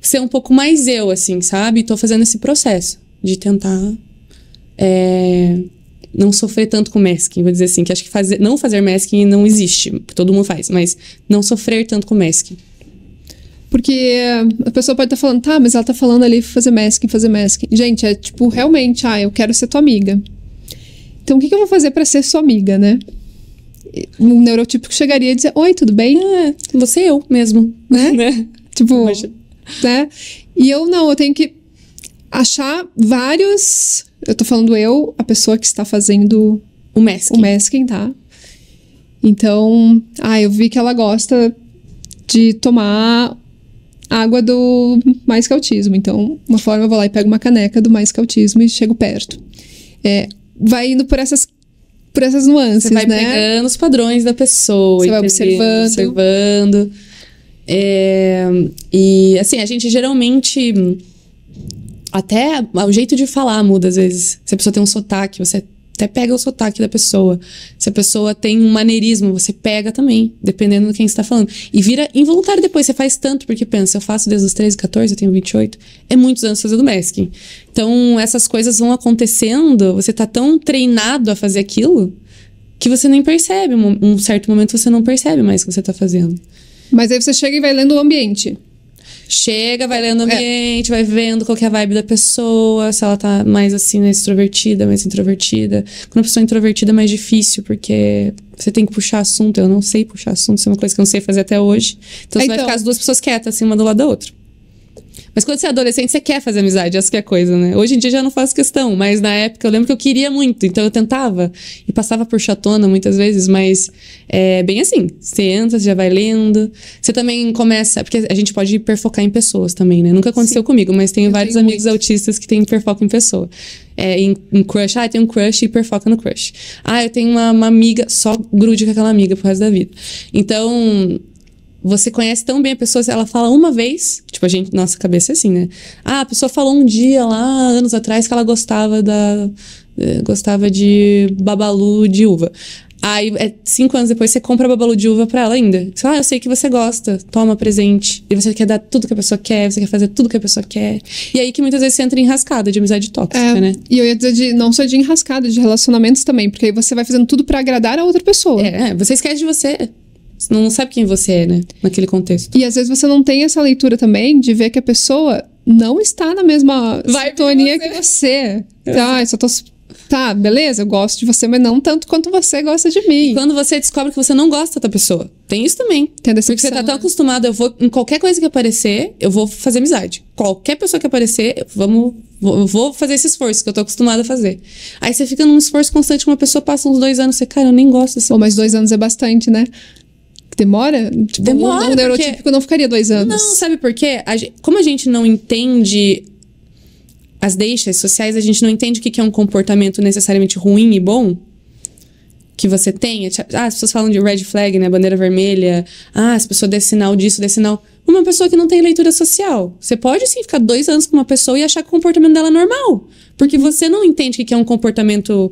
ser um pouco mais eu, assim, sabe? tô fazendo esse processo de tentar é, não sofrer tanto com masking, vou dizer assim, que acho que fazer, não fazer masking não existe, todo mundo faz, mas não sofrer tanto com masking. Porque a pessoa pode estar tá falando, tá, mas ela tá falando ali fazer masking, fazer masking. Gente, é tipo, realmente, ah, eu quero ser tua amiga. Então, o que, que eu vou fazer para ser sua amiga, né? Um neurotípico chegaria e dizer, oi, tudo bem? É, você eu mesmo, né? né? Tipo, Imagina. né? E eu não, eu tenho que achar vários. Eu tô falando eu, a pessoa que está fazendo o masking. O masking, tá? Então, ah, eu vi que ela gosta de tomar água do mais cautismo. Então, uma forma, eu vou lá e pego uma caneca do mais cautismo e chego perto. É, vai indo por essas por essas nuances, Você vai né? pegando os padrões da pessoa. Você vai observando. Observando. É, e, assim, a gente geralmente... Até o jeito de falar muda às vezes. Se a pessoa tem um sotaque, você até pega o sotaque da pessoa. Se a pessoa tem um maneirismo, você pega também, dependendo de quem está falando. E vira involuntário depois, você faz tanto, porque pensa, eu faço desde os 13, 14, eu tenho 28, é muitos anos fazendo masking. Então, essas coisas vão acontecendo, você tá tão treinado a fazer aquilo que você nem percebe. Um certo momento você não percebe mais o que você tá fazendo. Mas aí você chega e vai lendo o ambiente. Chega, vai lendo o é. ambiente, é. vai vendo qual é a vibe da pessoa, se ela tá mais assim, né, extrovertida, mais introvertida. Quando a pessoa é introvertida é mais difícil, porque você tem que puxar assunto. Eu não sei puxar assunto, isso é uma coisa que eu não sei fazer até hoje. Então você vai então. ficar as duas pessoas quietas, assim, uma do lado da outra. Mas quando você é adolescente, você quer fazer amizade, essa que é a coisa, né? Hoje em dia já não faço questão, mas na época eu lembro que eu queria muito, então eu tentava e passava por chatona muitas vezes, mas é bem assim. Você entra, você já vai lendo. Você também começa, porque a gente pode hiperfocar em pessoas também, né? Nunca aconteceu Sim. comigo, mas tenho eu vários tenho amigos muito. autistas que têm hiperfoco em pessoa. É, em, em, crush, ah, tem um crush e hiperfoca no crush. Ah, eu tenho uma, uma amiga, só grude com aquela amiga pro resto da vida. Então, você conhece tão bem a pessoa, ela fala uma vez, Tipo, a gente, nossa cabeça é assim, né? Ah, a pessoa falou um dia lá, anos atrás, que ela gostava da. Eh, gostava de babalu de uva. Aí, é, cinco anos depois, você compra babalu de uva pra ela ainda. Você fala, ah, eu sei que você gosta, toma presente. E você quer dar tudo que a pessoa quer, você quer fazer tudo que a pessoa quer. E aí que muitas vezes você entra em rascada de amizade tóxica, é, né? E eu ia dizer de, não só de enrascada, de relacionamentos também. Porque aí você vai fazendo tudo para agradar a outra pessoa. É, é você esquece de você. Você não sabe quem você é, né? Naquele contexto. E às vezes você não tem essa leitura também de ver que a pessoa não está na mesma Vai sintonia você. que você. Tá, eu só tô tá, beleza, eu gosto de você, mas não tanto quanto você gosta de mim. E quando você descobre que você não gosta da pessoa, tem isso também. Tem decepção, Porque você tá tão né? acostumado, eu vou, em qualquer coisa que aparecer, eu vou fazer amizade. Qualquer pessoa que aparecer, eu, vamos, vou, fazer esse esforço que eu tô acostumada a fazer. Aí você fica num esforço constante, uma pessoa passa uns dois anos, você, cara, eu nem gosto dessa Pô, mas dois anos é bastante, né? demora? Tipo, demora. Um, neurotípico porque... não ficaria dois anos. Não, sabe por quê? A gente, como a gente não entende as deixas sociais, a gente não entende o que é um comportamento necessariamente ruim e bom que você tem. É, tipo, ah, as pessoas falam de red flag, né? Bandeira vermelha. Ah, as pessoas dê sinal disso, dê sinal. Uma pessoa que não tem leitura social. Você pode sim ficar dois anos com uma pessoa e achar o comportamento dela é normal. Porque você não entende o que é um comportamento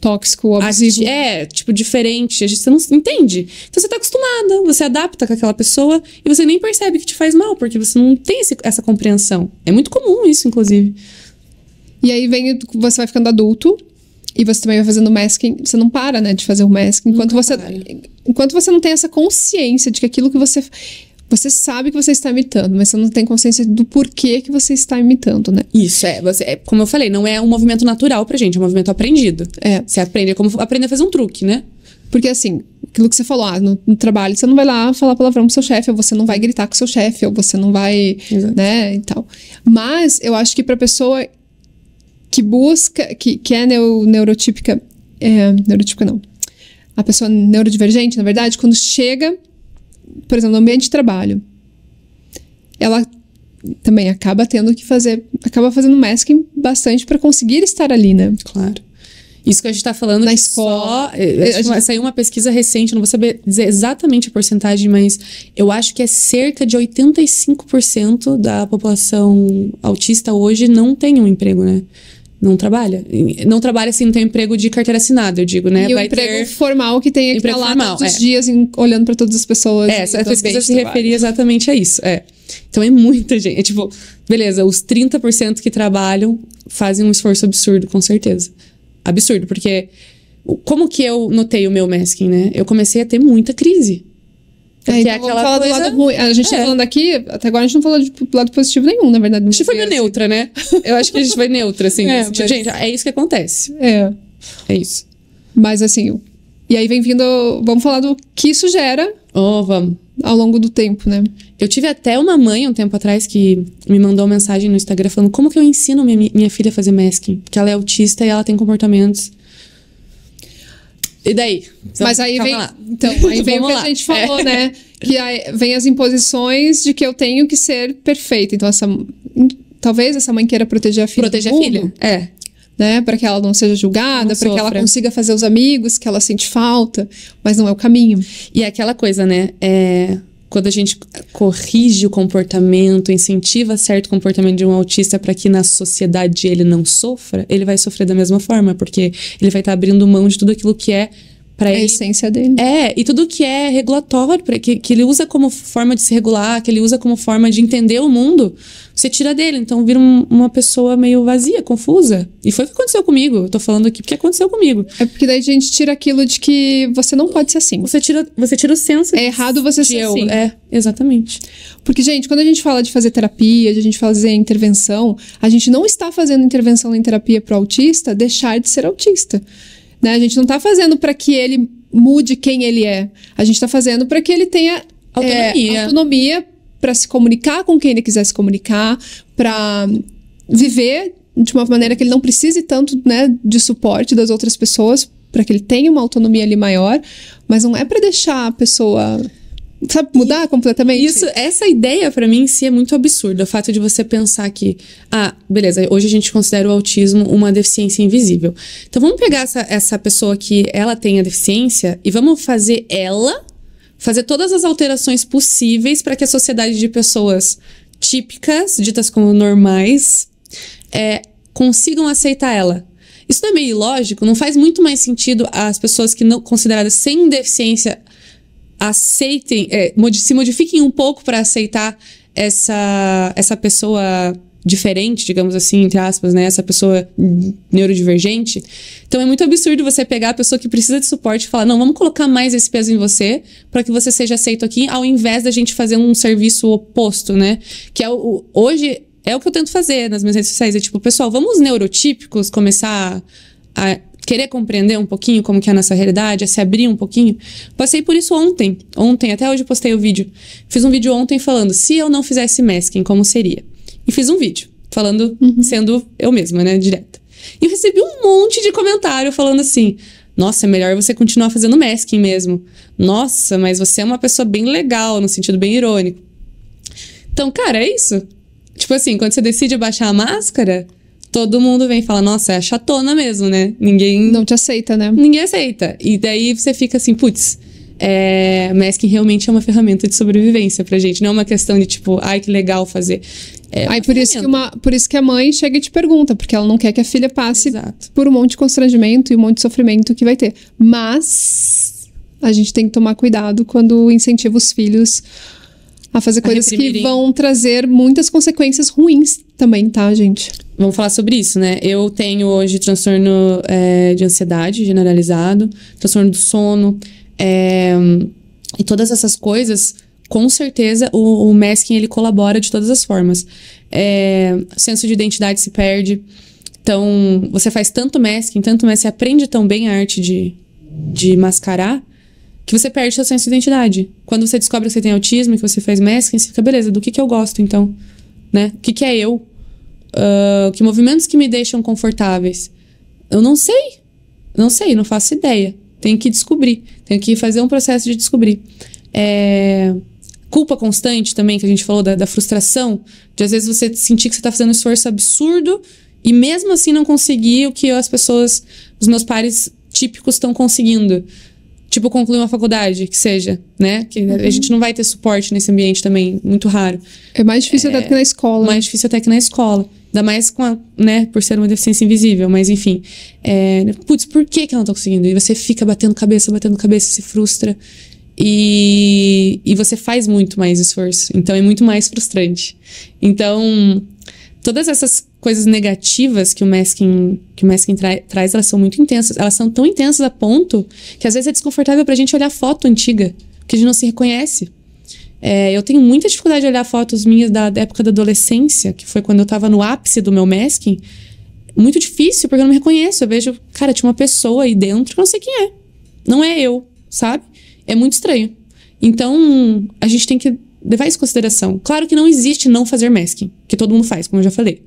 tóxico, abusivo. é, tipo, diferente. A Você não entende. Então você tá acostumada, você adapta com aquela pessoa e você nem percebe que te faz mal, porque você não tem esse, essa compreensão. É muito comum isso, inclusive. E aí vem, você vai ficando adulto e você também vai fazendo masking. Você não para, né, de fazer o masking. Enquanto você, enquanto você não tem essa consciência de que aquilo que você você sabe que você está imitando, mas você não tem consciência do porquê que você está imitando, né? Isso, é. Você, é, como eu falei, não é um movimento natural pra gente, é um movimento aprendido. É. Você aprende, é como aprender a fazer um truque, né? Porque assim, aquilo que você falou, ah, no, no, trabalho você não vai lá falar palavrão pro seu chefe, ou você não vai gritar com o seu chefe, ou você não vai, Exato. né, e tal. Mas eu acho que pra pessoa que busca, que, que é neu, neurotípica, é, neurotípica não, a pessoa neurodivergente, na verdade, quando chega por exemplo, no ambiente de trabalho, ela também acaba tendo que fazer, acaba fazendo masking bastante para conseguir estar ali, né? Claro. Isso que a gente está falando na escola. Só, é, é, gente... Saiu uma pesquisa recente, não vou saber dizer exatamente a porcentagem, mas eu acho que é cerca de 85% da população autista hoje não tem um emprego, né? não trabalha. Não trabalha assim, não tem emprego de carteira assinada, eu digo, né? E Vai o emprego ter... formal que tem que lá formal, todos é. os dias em, olhando para todas as pessoas. É, a pesquisa se referia exatamente a isso. É. Então é muita gente. É tipo, beleza, os 30% que trabalham fazem um esforço absurdo, com certeza. Absurdo, porque como que eu notei o meu masking, né? Eu comecei a ter muita crise. É, é, então aquela falar coisa... do lado ruim. A gente tá é. tá falando aqui, até agora a gente não falou de tipo, lado positivo nenhum, na verdade. A gente foi meio assim. neutra, né? Assim. Eu acho que a gente foi neutra, assim. É, mas... Gente, é isso que acontece. É. É isso. Mas assim, e aí vem vindo. Vamos falar do que isso gera. Oh, vamos. Ao longo do tempo, né? Eu tive até uma mãe um tempo atrás que me mandou uma mensagem no Instagram falando como que eu ensino minha, minha filha a fazer masking. Porque ela é autista e ela tem comportamentos e daí? Então, Mas aí vem. Lá. Então, aí vem o que lá. a gente falou, é. né? Que aí vem as imposições de que eu tenho que ser perfeita. Então, essa. Talvez essa mãe queira proteger a filha. Proteger a filha. É. Né? Para que ela não seja julgada, para que ela consiga fazer os amigos que ela sente falta, mas não é o caminho. E é aquela coisa, né? É, quando a gente corrige o comportamento, incentiva certo comportamento de um autista para que na sociedade ele não sofra, ele vai sofrer da mesma forma, porque ele vai estar tá abrindo mão de tudo aquilo que é para ele. A essência dele. É, e tudo que é regulatório, que, que ele usa como forma de se regular, que ele usa como forma de entender o mundo, você tira dele, então vira um, uma pessoa meio vazia, confusa. E foi o que aconteceu comigo. Eu tô falando aqui porque aconteceu comigo. É porque daí a gente tira aquilo de que você não pode ser assim. Você tira, você tira o senso. É errado você ser eu. assim. É, exatamente. Porque, gente, quando a gente fala de fazer terapia, de a gente fazer intervenção, a gente não está fazendo intervenção em terapia pro autista deixar de ser autista. Né? A gente não tá fazendo para que ele mude quem ele é. A gente tá fazendo para que ele tenha autonomia. É, autonomia para se comunicar com quem ele quiser se comunicar, para viver de uma maneira que ele não precise tanto né, de suporte das outras pessoas, para que ele tenha uma autonomia ali maior, mas não é para deixar a pessoa sabe mudar e, completamente. Isso, essa ideia para mim em si é muito absurda, o fato de você pensar que, ah, beleza, hoje a gente considera o autismo uma deficiência invisível. Então vamos pegar essa, essa pessoa que ela tem a deficiência e vamos fazer ela fazer todas as alterações possíveis para que a sociedade de pessoas típicas, ditas como normais, é, consigam aceitar ela. Isso não é meio ilógico? Não faz muito mais sentido as pessoas que não consideradas sem deficiência aceitem, é, se modifiquem um pouco para aceitar essa, essa pessoa diferente, digamos assim, entre aspas, né? Essa pessoa neurodivergente. Então é muito absurdo você pegar a pessoa que precisa de suporte e falar: não, vamos colocar mais esse peso em você para que você seja aceito aqui, ao invés da gente fazer um serviço oposto, né? Que é o, hoje é o que eu tento fazer nas minhas redes sociais. É tipo, pessoal, vamos os neurotípicos começar a querer compreender um pouquinho como que é a nossa realidade, a se abrir um pouquinho. Passei por isso ontem. Ontem, até hoje postei o vídeo. Fiz um vídeo ontem falando: se eu não fizesse masking, como seria? e fiz um vídeo falando, uhum. sendo eu mesma, né, direta. E eu recebi um monte de comentário falando assim: nossa, é melhor você continuar fazendo masking mesmo. Nossa, mas você é uma pessoa bem legal, no sentido bem irônico. Então, cara, é isso. Tipo assim, quando você decide baixar a máscara, todo mundo vem e fala, nossa, é a chatona mesmo, né? Ninguém. Não te aceita, né? Ninguém aceita. E daí você fica assim, putz, é, mas que realmente é uma ferramenta de sobrevivência pra gente. Não é uma questão de tipo, ai que legal fazer. É Aí por isso, que uma, por isso que a mãe chega e te pergunta, porque ela não quer que a filha passe Exato. por um monte de constrangimento e um monte de sofrimento que vai ter. Mas a gente tem que tomar cuidado quando incentiva os filhos a fazer coisas que vão trazer muitas consequências ruins também, tá, gente? Vamos falar sobre isso, né? Eu tenho hoje transtorno é, de ansiedade generalizado, transtorno do sono, é, e todas essas coisas, com certeza, o, o masking ele colabora de todas as formas. É, senso de identidade se perde. Então, você faz tanto masking, tanto masking, você aprende tão bem a arte de, de mascarar, que você perde seu senso de identidade. Quando você descobre que você tem autismo, que você faz masking, você fica, beleza, do que, que eu gosto, então? Né? O que, que é eu? Uh, que movimentos que me deixam confortáveis? Eu não sei. Não sei, não faço ideia. Tenho que descobrir. Tenho que fazer um processo de descobrir. É, culpa constante também, que a gente falou da, da frustração, de às vezes você sentir que você está fazendo um esforço absurdo e mesmo assim não conseguir o que as pessoas, os meus pares típicos estão conseguindo tipo concluir uma faculdade, que seja, né? Que uhum. a gente não vai ter suporte nesse ambiente também, muito raro. É mais difícil é, até que na escola. Mais difícil até que na escola. Ainda mais com a, né, por ser uma deficiência invisível, mas enfim. É, putz, por que que eu não tô conseguindo? E você fica batendo cabeça, batendo cabeça, se frustra. E, e você faz muito mais esforço. Então é muito mais frustrante. Então, todas essas coisas negativas que o masking, que o masking tra traz, elas são muito intensas. Elas são tão intensas a ponto que às vezes é desconfortável pra gente olhar foto antiga, porque a gente não se reconhece. É, eu tenho muita dificuldade de olhar fotos minhas da, da época da adolescência, que foi quando eu tava no ápice do meu masking. Muito difícil, porque eu não me reconheço. Eu vejo, cara, tinha uma pessoa aí dentro que eu não sei quem é. Não é eu, sabe? É muito estranho. Então, a gente tem que levar isso em consideração. Claro que não existe não fazer masking, que todo mundo faz, como eu já falei.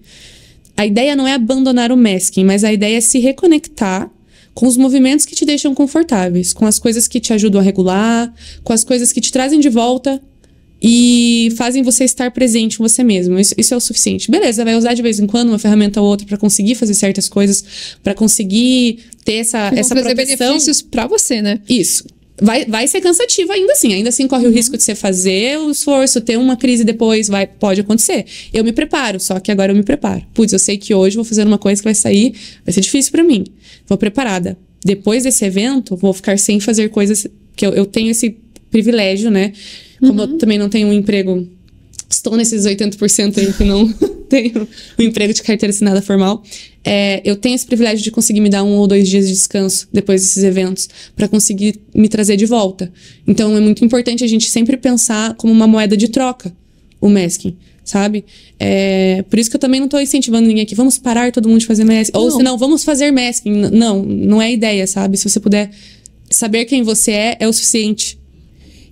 A ideia não é abandonar o masking, mas a ideia é se reconectar com os movimentos que te deixam confortáveis, com as coisas que te ajudam a regular, com as coisas que te trazem de volta e fazem você estar presente com você mesmo. Isso, isso é o suficiente. Beleza, vai usar de vez em quando uma ferramenta ou outra para conseguir fazer certas coisas, para conseguir ter essa, essa trazer proteção. benefícios para você, né? Isso vai, vai ser cansativo ainda assim. Ainda assim, corre o uhum. risco de você fazer o esforço, ter uma crise depois, vai, pode acontecer. Eu me preparo, só que agora eu me preparo. Putz, eu sei que hoje vou fazer uma coisa que vai sair, vai ser difícil para mim. Vou preparada. Depois desse evento, vou ficar sem fazer coisas que eu, eu tenho esse privilégio, né? Como uhum. eu também não tenho um emprego, estou nesses 80% aí que não. tenho um emprego de carteira assinada formal, é, eu tenho esse privilégio de conseguir me dar um ou dois dias de descanso depois desses eventos para conseguir me trazer de volta. Então é muito importante a gente sempre pensar como uma moeda de troca o masking sabe? É, por isso que eu também não estou incentivando ninguém aqui, vamos parar todo mundo de fazer masking. Ou se não, vamos fazer masking. Não, não é ideia, sabe? Se você puder saber quem você é, é o suficiente.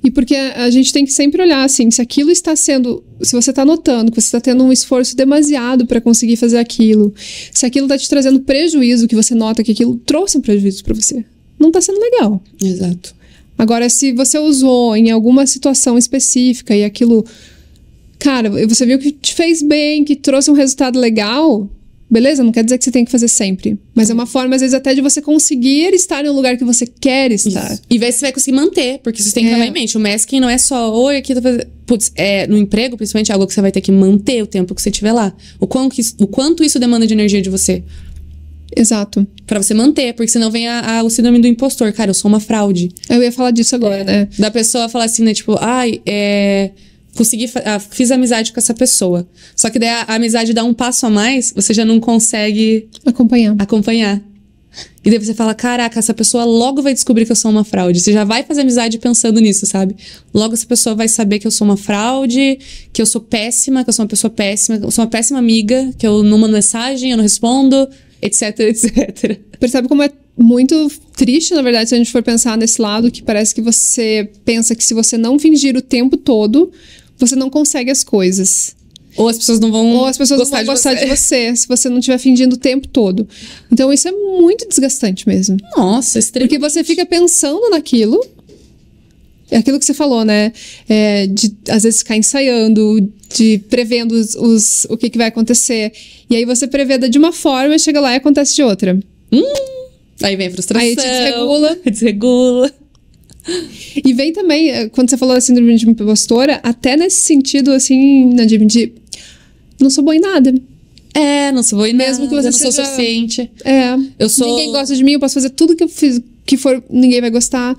E porque a, gente tem que sempre olhar assim, se aquilo está sendo, se você está notando que você está tendo um esforço demasiado para conseguir fazer aquilo, se aquilo está te trazendo prejuízo, que você nota que aquilo trouxe um prejuízo para você, não está sendo legal. Exato. Agora, se você usou em alguma situação específica e aquilo, cara, você viu que te fez bem, que trouxe um resultado legal, Beleza? Não quer dizer que você tem que fazer sempre. Mas é uma forma, às vezes, até de você conseguir estar no lugar que você quer estar. Isso. E ver se você vai conseguir manter, porque você tem que é. levar em mente. O masking não é só, oi, aqui tô fazendo. Putz, é, no emprego, principalmente, é algo que você vai ter que manter o tempo que você tiver lá. O, quão que, o quanto isso demanda de energia de você. Exato. para você manter, porque senão vem a, a, o síndrome do impostor. Cara, eu sou uma fraude. Eu ia falar disso agora, é, né? Da pessoa falar assim, né? Tipo, ai, é consegui, ah, fiz amizade com essa pessoa. Só que daí a, a, amizade dá um passo a mais, você já não consegue acompanhar. acompanhar. E daí você fala: caraca, essa pessoa logo vai descobrir que eu sou uma fraude. Você já vai fazer amizade pensando nisso, sabe? Logo essa pessoa vai saber que eu sou uma fraude, que eu sou péssima, que eu sou uma pessoa péssima, que eu sou uma péssima amiga, que eu não mando mensagem, eu não respondo, etc, etc. Percebe como é muito triste, na verdade, se a gente for pensar nesse lado, que parece que você pensa que se você não fingir o tempo todo, você não consegue as coisas. Ou as pessoas não vão Ou as pessoas gostar, não vão gostar de, você. de você, se você não estiver fingindo o tempo todo. Então isso é muito desgastante mesmo. Nossa, estranho. Porque você fica pensando naquilo. É aquilo que você falou, né? É, de às vezes ficar ensaiando, de prevendo os, os o que, que vai acontecer. E aí você prevê de uma forma, e chega lá e acontece de outra. Hum! Tá aí vem a frustração. Aí te desregula. Desregula. E vem também, eh, quando você falou da síndrome de impostora, até nesse sentido, assim, né, de, de não sou boa em nada. É, não sou boa em Mesmo nada, que você não seja... sou suficiente. É. Eu sou... Ninguém gosta de mim, eu posso fazer tudo que eu fiz, que for, ninguém vai gostar.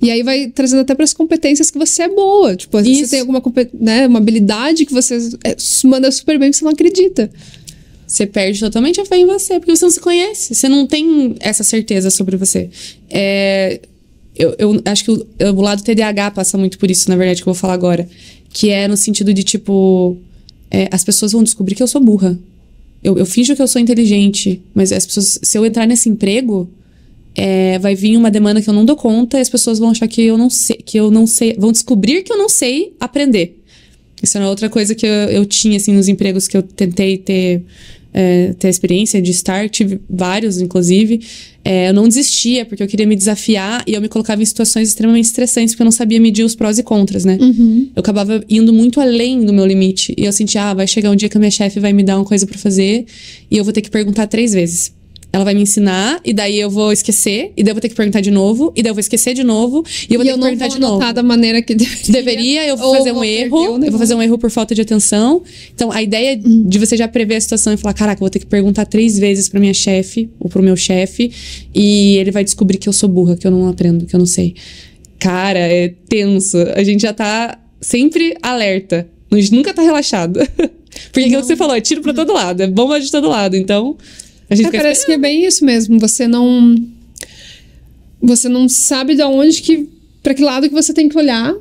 E aí vai trazendo até para as competências que você é boa. Tipo, vezes você tem alguma né, uma habilidade que você eh, manda super bem que você não acredita. Você perde totalmente a fé em você, porque você não se conhece. Você não tem essa certeza sobre você. É, eu, eu, acho que o, o lado TDAH passa muito por isso, na verdade, que eu vou falar agora. Que é no sentido de, tipo, é, as pessoas vão descobrir que eu sou burra. Eu, eu finjo que eu sou inteligente, mas as pessoas, se eu entrar nesse emprego, é, vai vir uma demanda que eu não dou conta e as pessoas vão achar que eu não sei, que eu não sei, vão descobrir que eu não sei aprender. Isso era é outra coisa que eu, eu tinha, assim, nos empregos que eu tentei ter é, ter a experiência de estar, tive vários, inclusive. É, eu não desistia, porque eu queria me desafiar e eu me colocava em situações extremamente estressantes, porque eu não sabia medir os prós e contras, né? Uhum. Eu acabava indo muito além do meu limite. E eu sentia, ah, vai chegar um dia que a minha chefe vai me dar uma coisa para fazer e eu vou ter que perguntar três vezes. Ela vai me ensinar, e daí eu vou esquecer, e daí eu vou ter que perguntar de novo, e daí eu vou esquecer de novo, e eu vou e ter eu que perguntar de novo. da maneira que deveria. deveria eu vou fazer vou um erro, eu vou fazer um erro por falta de atenção. Então, a ideia hum. de você já prever a situação e falar: caraca, eu vou ter que perguntar três vezes pra minha chefe, ou pro meu chefe, e ele vai descobrir que eu sou burra, que eu não aprendo, que eu não sei. Cara, é tenso. A gente já tá sempre alerta. A gente nunca tá relaxado. Porque é aquilo que você falou, é tiro pra todo lado, é bomba de todo lado. Então. A gente é, parece assim, que é ah, bem isso mesmo. Você não. Você não sabe de onde que. para que lado que você tem que olhar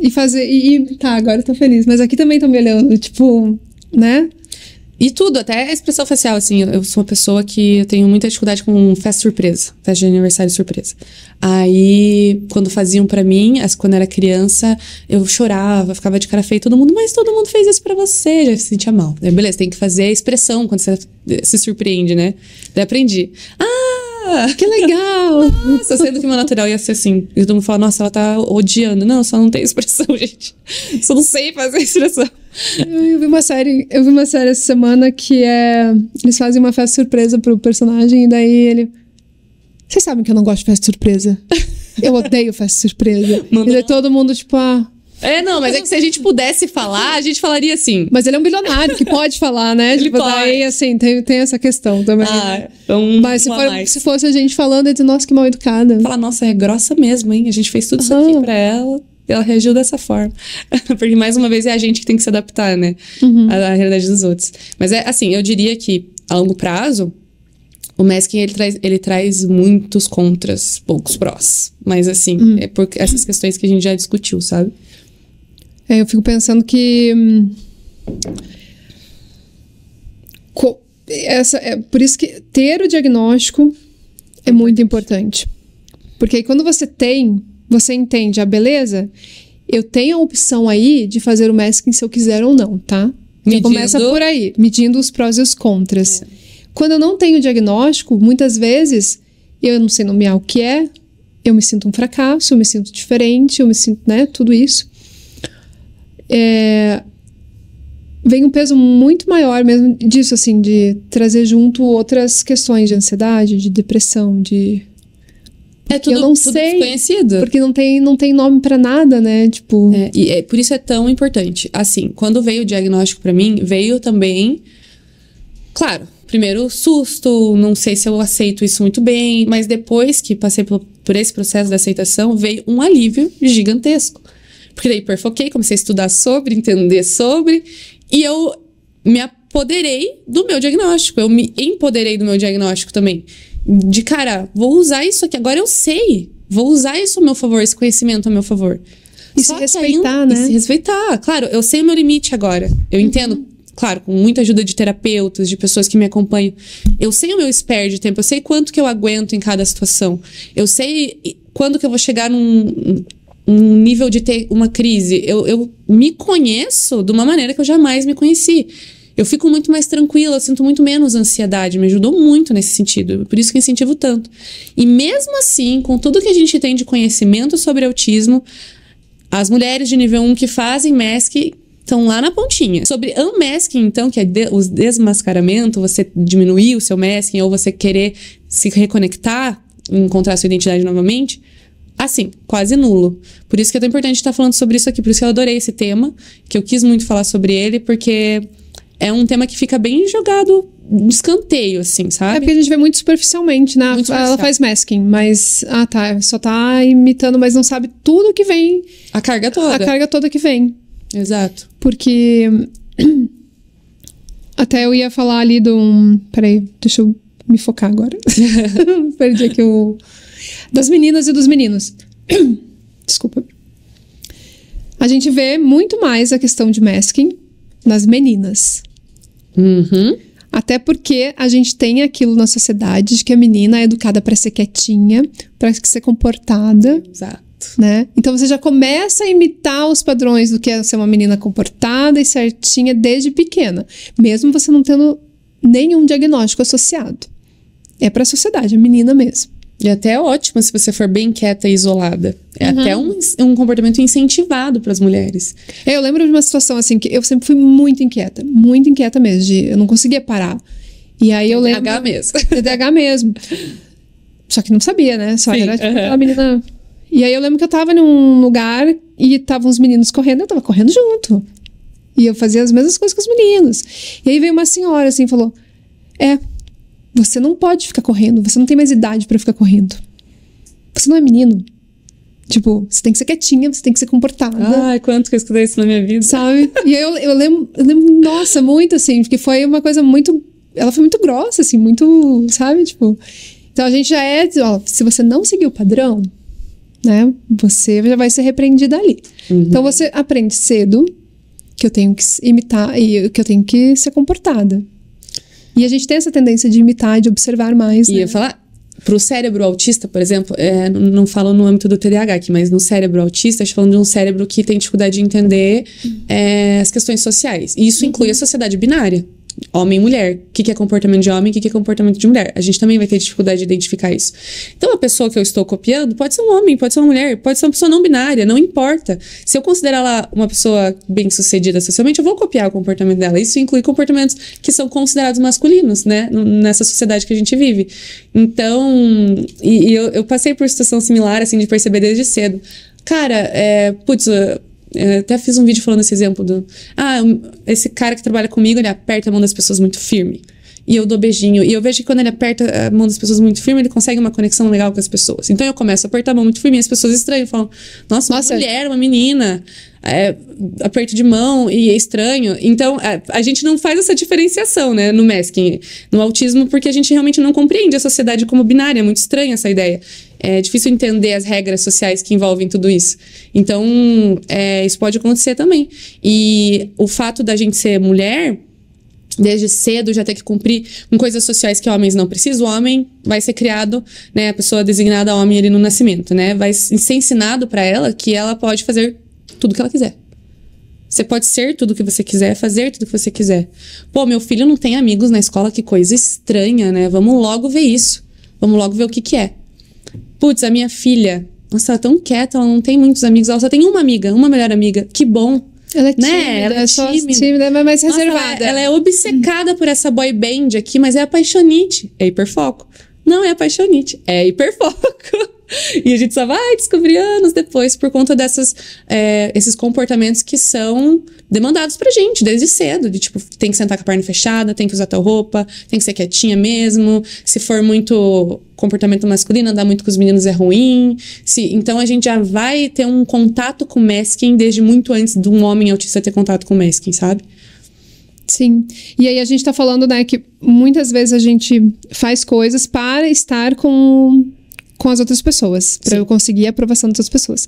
e fazer. E, e tá, agora eu tô feliz. Mas aqui também tô me olhando, tipo, né? E tudo, até a expressão facial, assim, eu, sou uma pessoa que eu tenho muita dificuldade com festa surpresa, festa de aniversário surpresa. Aí, quando faziam para mim, as, quando era criança, eu chorava, ficava de cara feia, todo mundo, mas todo mundo fez isso para você, já se sentia mal. Aí, beleza, tem que fazer a expressão quando você se surpreende, né? Daí aprendi. Ah, que legal! nossa eu sair do filme natural ia ser assim. E todo mundo fala, nossa, ela tá odiando. Não, só não tem expressão, gente. Só não sei fazer expressão. Eu vi uma série, eu vi uma série essa semana que é. Eles fazem uma festa surpresa pro personagem, e daí ele. Vocês sabem que eu não gosto de festa surpresa. Eu odeio festa surpresa. e daí todo mundo, tipo, ah é, não, mas é que se a gente pudesse falar, a gente falaria assim. Mas ele é um bilionário que pode falar, né? Ele tipo, pode. Daí, assim, tem, tem essa questão também. Ah, um, então, mas se, for, se, fosse a gente falando, é de nossa, que mal educada. Fala, nossa, é grossa mesmo, hein? A gente fez tudo isso aqui pra ela. Ela reagiu dessa forma. Porque, mais uma vez, é a gente que tem que se adaptar, né? Uhum. À, à realidade dos outros. Mas é assim, eu diria que a longo prazo, o masking ele traz, ele traz muitos contras, poucos prós. Mas assim, uhum. é por essas questões que a gente já discutiu, sabe? É, eu fico pensando que. Hum, co, essa, é, por isso que ter o diagnóstico é muito importante. Porque aí quando você tem, você entende, a ah, beleza, eu tenho a opção aí de fazer o masking se eu quiser ou não, tá? Então começa por aí, medindo os prós e os contras. É. Quando eu não tenho diagnóstico, muitas vezes eu não sei nomear o que é, eu me sinto um fracasso, eu me sinto diferente, eu me sinto, né, tudo isso é, vem um peso muito maior mesmo disso, assim, de trazer junto outras questões de ansiedade, de depressão, de. É tudo, eu não tudo sei, desconhecido. Porque não tem, não tem nome para nada, né? Tipo. É, e é, por isso é tão importante. Assim, quando veio o diagnóstico para mim, veio também. Claro, primeiro susto, não sei se eu aceito isso muito bem, mas depois que passei por, por esse processo de aceitação, veio um alívio gigantesco. Porque daí perfoquei, comecei a estudar sobre, entender sobre, e eu me apoderei do meu diagnóstico, eu me empoderei do meu diagnóstico também. De cara, vou usar isso aqui, agora eu sei, vou usar isso a meu favor, esse conhecimento a meu favor. E Só se respeitar, ainda, né? E se respeitar, claro, eu sei o meu limite agora. Eu uhum. entendo claro, com muita ajuda de terapeutas, de pessoas que me acompanham. Eu sei o meu spare de tempo, eu sei quanto que eu aguento em cada situação. Eu sei quando que eu vou chegar num um nível de ter uma crise. Eu, eu me conheço de uma maneira que eu jamais me conheci. Eu fico muito mais tranquila, eu sinto muito menos ansiedade, me ajudou muito nesse sentido, por isso que incentivo tanto. E mesmo assim, com tudo que a gente tem de conhecimento sobre autismo, as mulheres de nível 1 que fazem MESC estão lá na pontinha. Sobre unmasking, então, que é de, o desmascaramento, você diminuir o seu masking ou você querer se reconectar, encontrar sua identidade novamente, assim, quase nulo. Por isso que é tão importante estar tá falando sobre isso aqui, por isso que eu adorei esse tema, que eu quis muito falar sobre ele, porque é um tema que fica bem jogado de escanteio, assim, sabe? É porque a gente vê muito superficialmente, né? Muito Ela faz masking, mas. Ah, tá. Só tá imitando, mas não sabe tudo que vem. A carga toda. A carga toda que vem. Exato. Porque. Até eu ia falar ali de um. Peraí, deixa eu me focar agora. Perdi aqui o das meninas e dos meninos. Desculpa. A gente vê muito mais a questão de masking nas meninas. Uhum. Até porque a gente tem aquilo na sociedade de que a menina é educada para ser quietinha, para ser comportada. Exato. Né? Então você já começa a imitar os padrões do que é ser uma menina comportada e certinha desde pequena, mesmo você não tendo nenhum diagnóstico associado. É para a sociedade, a é menina mesmo. E até é ótimo se você for bem quieta e isolada. É uhum. até um, um comportamento incentivado para as mulheres. É, eu lembro de uma situação assim que eu sempre fui muito inquieta, muito inquieta mesmo, de, eu não conseguia parar. E aí eu lembro. TDAH mesmo. TDAH mesmo. Só que não sabia, né? Só Sim, era tipo, uhum. menina. E aí eu lembro que eu tava num lugar e estavam os meninos correndo, eu tava correndo junto. E eu fazia as mesmas coisas que os meninos. E aí veio uma senhora assim e falou: É, você não pode ficar correndo, você não tem mais idade para ficar correndo. Você não é menino. Tipo, você tem que ser quietinha, você tem que ser comportada. Né? Ai, quanto que eu escutei isso na minha vida. Sabe? E eu, eu, lembro, eu lembro, nossa, muito assim, porque foi uma coisa muito. Ela foi muito grossa, assim, muito. Sabe? Tipo. Então a gente já é. Ó, se você não seguir o padrão, né? Você já vai ser repreendida ali. Uhum. Então você aprende cedo que eu tenho que imitar e que eu tenho que ser comportada. E a gente tem essa tendência de imitar, de observar mais. E né? eu falar, para o cérebro autista, por exemplo, é, não falo no âmbito do TDAH aqui, mas no cérebro autista, a gente tá falando de um cérebro que tem dificuldade de entender uhum. é, as questões sociais. E isso uhum. inclui a sociedade binária homem e mulher. O que, que é comportamento de homem, o que, que é comportamento de mulher. A gente também vai ter dificuldade de identificar isso. Então, a pessoa que eu estou copiando pode ser um homem, pode ser uma mulher, pode ser uma pessoa não binária, não importa. Se eu considerar ela uma pessoa bem sucedida socialmente, eu vou copiar o comportamento dela. Isso inclui comportamentos que são considerados masculinos, né? Nessa sociedade que a gente vive. Então, e, e eu, eu, passei por situação similar, assim, de perceber desde cedo. Cara, é, putz, até fiz um vídeo falando esse exemplo do. Ah, esse cara que trabalha comigo, ele aperta a mão das pessoas muito firme. E eu dou beijinho. E eu vejo que quando ele aperta a mão das pessoas muito firme, ele consegue uma conexão legal com as pessoas. Então eu começo a apertar a mão muito firme e as pessoas estranham. Falam, nossa, nossa uma mulher, uma menina. É, aperto de mão e é estranho. Então, a, a, gente não faz essa diferenciação, né, no masking, no autismo, porque a gente realmente não compreende a sociedade como binária. É muito estranha essa ideia é difícil entender as regras sociais que envolvem tudo isso. Então, é, isso pode acontecer também. E o fato da gente ser mulher, desde cedo já ter que cumprir com coisas sociais que homens não precisam. O homem vai ser criado, né, a pessoa designada homem ali no nascimento, né, vai ser ensinado para ela que ela pode fazer tudo que ela quiser. Você pode ser tudo que você quiser, fazer tudo que você quiser. Pô, meu filho não tem amigos na escola, que coisa estranha, né? Vamos logo ver isso. Vamos logo ver o que que é. Putz, a minha filha, nossa, ela é tão quieta, ela não tem muitos amigos, ela só tem uma amiga, uma melhor amiga. Que bom. Ela é né? tímida, né? ela é, é só tímida, tímida mas é mais nossa, é reservada. Ela, ela, é obcecada por essa boy band aqui, mas é apaixonite, é hiperfoco. Não é apaixonite, é hiperfoco. e a gente só vai descobrir anos depois por conta dessas é, esses comportamentos que são demandados pra gente desde cedo, de tipo, tem que sentar com a perna fechada, tem que usar tal roupa, tem que ser quietinha mesmo, se for muito comportamento masculino, andar muito com os meninos é ruim. Se, então a gente já vai ter um contato com o masking desde muito antes de um homem autista ter contato com o masking, sabe? Sim. E aí a gente tá falando, né, que muitas vezes a gente faz coisas para estar com com as outras pessoas, para eu conseguir a aprovação das outras pessoas.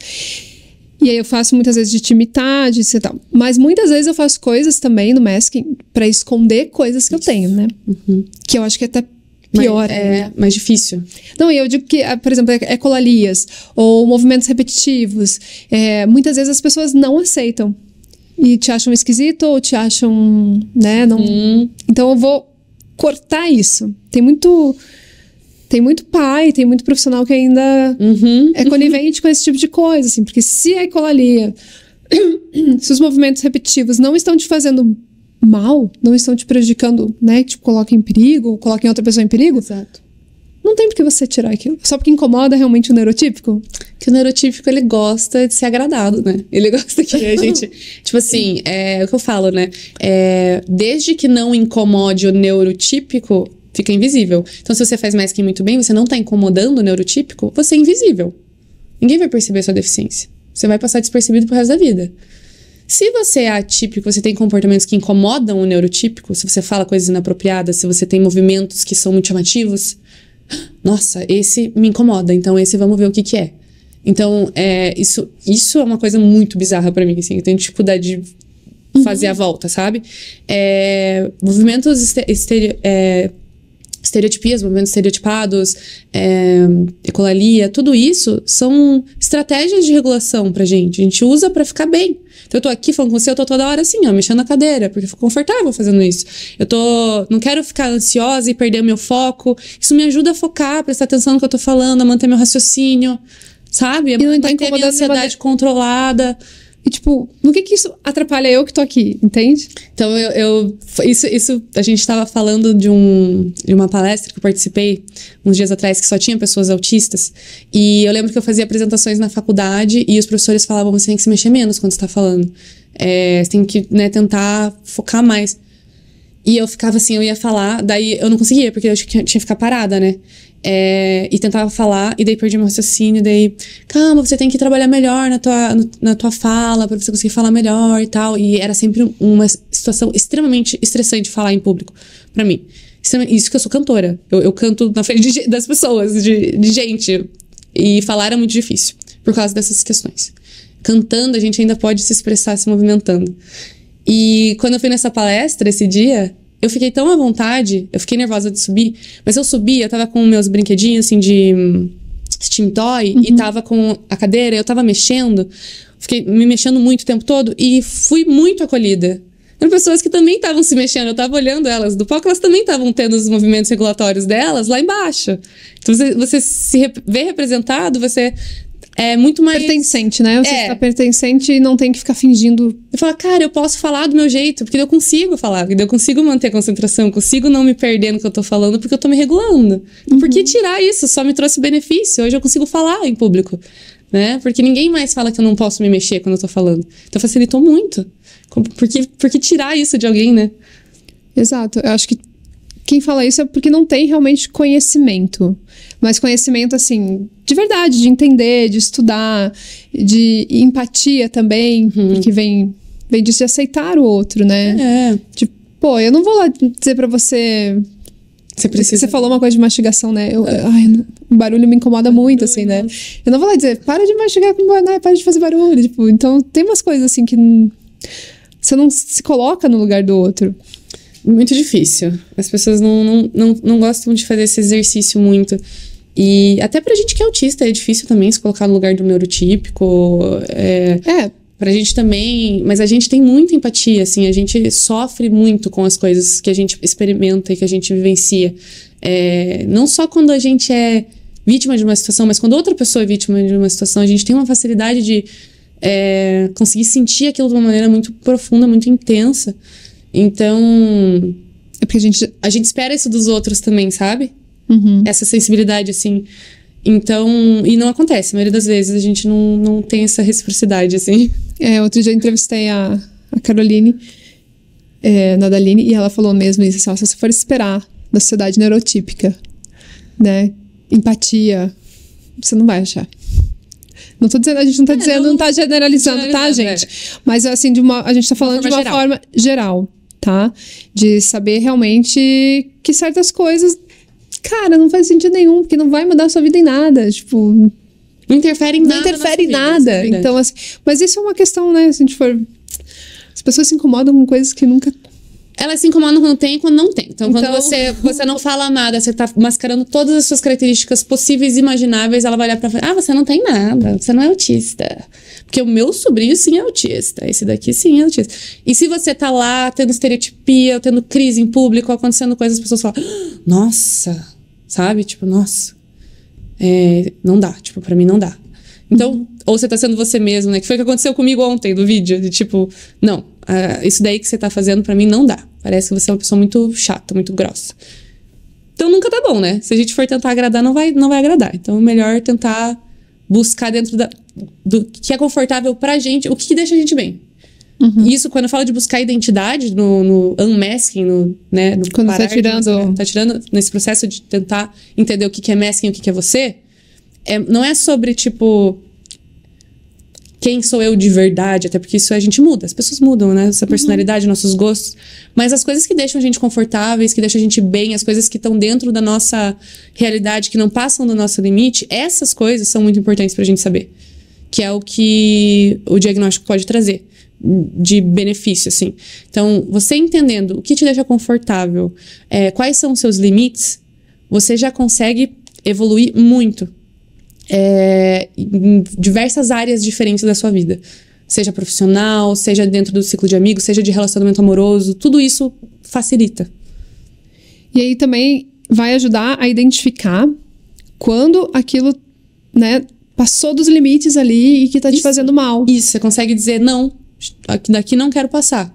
E aí eu faço muitas vezes de timidez e tal. Mas muitas vezes eu faço coisas também no masking para esconder coisas que Isso. eu tenho, né? Uhum. Que eu acho que é até pior. é mais difícil. Não, e eu digo que, ah, por exemplo, ecolalias é, é ou movimentos repetitivos. É, muitas vezes as pessoas não aceitam. E te acham esquisito ou te acham, né? Não... Hum. Então eu vou cortar isso. Tem muito tem muito pai, tem muito profissional que ainda uhum, é conivente com esse tipo de coisa, assim, porque se a ecolalia, se os movimentos repetitivos não estão te fazendo mal, não estão te prejudicando, né, tipo, coloca em perigo, coloca em outra pessoa em perigo, Exato. não tem por que você tirar aquilo. Só porque incomoda realmente o neurotípico? Que o neurotípico, ele gosta de ser agradado, né? Ele gosta que a gente... tipo assim, é, é o que eu falo, né? É, desde que não incomode o neurotípico, fica invisível. Então, se você faz mais que muito bem, você não está incomodando o neurotípico, você é invisível. Ninguém vai perceber a sua deficiência. Você vai passar despercebido pro resto da vida. Se você é atípico, você tem comportamentos que incomodam o neurotípico, se você fala coisas inapropriadas, se você tem movimentos que são muito chamativos, nossa, esse me incomoda, então esse vamos ver o que que é. Então, é, isso, isso é uma coisa muito bizarra para mim, assim, eu tenho dificuldade de uhum. fazer a volta, sabe? É, movimentos estereótipos é, estereotipias, movimentos estereotipados, é, ecolalia, tudo isso são estratégias de regulação pra gente. A gente usa para ficar bem. Então eu tô aqui falando com você, eu tô toda hora assim, ó, mexendo na cadeira, porque eu fico confortável fazendo isso. Eu tô. Não quero ficar ansiosa e perder o meu foco. Isso me ajuda a focar, prestar atenção no que eu tô falando, a manter meu raciocínio, Sabe? E não tá incomodando a ansiedade controlada. E, tipo, no que que isso atrapalha eu que tô aqui, entende? Então, eu... eu isso, isso... A gente tava falando de, um, de uma palestra que eu participei uns dias atrás, que só tinha pessoas autistas. E eu lembro que eu fazia apresentações na faculdade e os professores falavam, você tem que se mexer menos quando você tá falando. É, você tem que, né, tentar focar mais. E eu ficava assim, eu ia falar, daí eu não conseguia, porque eu tinha que ficar parada, né? É, e tentava falar, e daí perdi meu raciocínio, daí, calma, você tem que trabalhar melhor na tua, no, na tua fala, para você conseguir falar melhor e tal. E era sempre uma situação extremamente estressante falar em público, para mim. Isso que eu sou cantora. Eu, eu canto na frente de, das pessoas, de, de gente. E falar era é muito difícil, por causa dessas questões. Cantando, a gente ainda pode se expressar se movimentando. E quando eu fui nessa palestra esse dia, eu fiquei tão à vontade, eu fiquei nervosa de subir, mas eu subi, eu tava com meus brinquedinhos assim de hum, Steam Toy uhum. e tava com a cadeira, eu tava mexendo, fiquei me mexendo muito o tempo todo e fui muito acolhida. Eram pessoas que também estavam se mexendo, eu tava olhando elas do palco, elas também estavam tendo os movimentos regulatórios delas lá embaixo. Então você, você se re vê representado, você é muito mais. Pertencente, né? Você é. está pertencente e não tem que ficar fingindo. Eu falo, cara, eu posso falar do meu jeito, porque eu consigo falar, porque eu consigo manter a concentração, consigo não me perder no que eu tô falando, porque eu tô me regulando. Uhum. Por que uhum. tirar isso? Só me trouxe benefício. Hoje eu consigo falar em público, né? Porque ninguém mais fala que eu não posso me mexer quando eu tô falando. Então facilitou muito. Por que, por que tirar isso de alguém, né? Exato. Eu acho que quem fala isso é porque não tem realmente conhecimento. Mas conhecimento, assim, de verdade, de entender, de estudar, de empatia também, uhum. que vem, vem disso de aceitar o outro, né? É. Tipo, pô, eu não vou lá dizer para você. Você, precisa... você falou uma coisa de mastigação, né? Eu, é. ai, o barulho me incomoda muito, assim, né? Eu não vou lá dizer, para de mastigar com né? para de fazer barulho. Tipo, então tem umas coisas assim que você não se coloca no lugar do outro muito difícil. As pessoas não, não, não, não gostam de fazer esse exercício muito. E até pra gente que é autista é difícil também se colocar no lugar do neurotípico. É, é. Pra gente também. Mas a gente tem muita empatia, assim. A gente sofre muito com as coisas que a gente experimenta e que a gente vivencia. É, não só quando a gente é vítima de uma situação, mas quando outra pessoa é vítima de uma situação, a gente tem uma facilidade de é, conseguir sentir aquilo de uma maneira muito profunda, muito intensa. Então. É porque a gente. A gente espera isso dos outros também, sabe? Uhum. Essa sensibilidade, assim. Então, e não acontece. A maioria das vezes a gente não, não tem essa reciprocidade, assim. É, outro dia eu entrevistei a, a Caroline é, Nadaline e ela falou mesmo isso, assim, ó, se você for esperar da sociedade neurotípica, né, empatia, você não vai achar. Não tô dizendo, a gente não tá é, dizendo, não, não tá generalizando, tá, gente? É. Mas assim, de uma, a gente tá falando de uma geral. forma geral tá? De saber realmente que certas coisas, cara, não faz sentido nenhum, porque não vai mudar a sua vida em nada, tipo... Não interfere em nada. Não interfere em nada. É vida, então, assim, mas isso é uma questão, né? Se a gente for. As pessoas se incomodam com coisas que nunca elas se incomodam quando tem e quando não tem. Então, então, quando você, você não fala nada, você tá mascarando todas as suas características possíveis e imagináveis, ela vai olhar pra falar: ah, você não tem nada, você não é autista. Porque o meu sobrinho sim é autista, esse daqui sim é autista. E se você tá lá tendo estereotipia, tendo crise em público, acontecendo coisas, as pessoas falam, ah, nossa, sabe? Tipo, nossa. É, não dá, tipo, para mim não dá. Então, uhum. ou você tá sendo você mesmo, né? Que foi o que aconteceu comigo ontem do vídeo, de tipo, não, uh, isso daí que você tá fazendo para mim não dá. Parece que você é uma pessoa muito chata, muito grossa. Então nunca tá bom, né? Se a gente for tentar agradar, não vai, não vai agradar. Então é melhor tentar buscar dentro da, do que é confortável pra gente, o que, deixa a gente bem. Uhum. Isso, quando eu falo de buscar identidade no, no unmasking, no, né, no quando parar, tá tirando... Né, tá tirando nesse processo de tentar entender o que, que é masking e o que, que é você, é, não é sobre, tipo, quem sou eu de verdade, até porque isso a gente muda, as pessoas mudam, né? Essa uhum. personalidade, uhum. nossos gostos. Mas as coisas que deixam a gente confortáveis, que deixam a gente bem, as coisas que estão dentro da nossa realidade, que não passam do nosso limite, essas coisas são muito importantes pra gente saber que é o que o diagnóstico pode trazer de benefício, assim. Então, você entendendo o que te deixa confortável, é, quais são os seus limites, você já consegue evoluir muito é, em diversas áreas diferentes da sua vida. Seja profissional, seja dentro do ciclo de amigos, seja de relacionamento amoroso, tudo isso facilita. E aí também vai ajudar a identificar quando aquilo, né, passou dos limites ali e que tá isso, te fazendo mal. Isso, você consegue dizer, não, daqui não quero passar,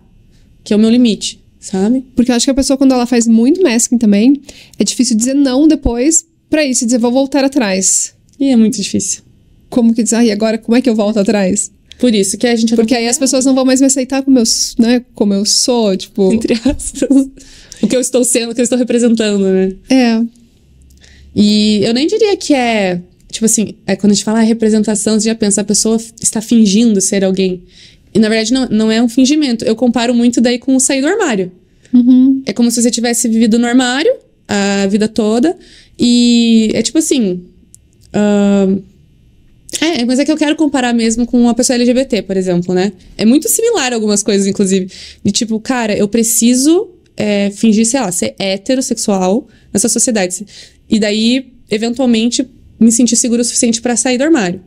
que é o meu limite, sabe? Porque eu acho que a pessoa, quando ela faz muito masking também, é difícil dizer não depois pra isso, dizer, vou voltar atrás. E é muito difícil. Como que dizer ah, e agora como é que eu volto atrás? Por isso que a gente... Porque aí as pessoas não vão mais me aceitar como eu, né, como eu sou, tipo... Entre aspas. o que eu estou sendo, o que eu estou representando, né? É. E eu nem diria que é Tipo assim, é, quando a gente fala ah, representação, você já pensa, a pessoa está fingindo ser alguém. E na verdade não, não é um fingimento. Eu comparo muito daí com o sair do armário. Uhum. É como se você tivesse vivido no armário a vida toda. E é tipo assim. Uh, é, mas é que eu quero comparar mesmo com uma pessoa LGBT, por exemplo, né? É muito similar algumas coisas, inclusive. De tipo, cara, eu preciso é, fingir, sei lá, ser heterossexual nessa sociedade. E daí, eventualmente, me sentir seguro o suficiente para sair do armário.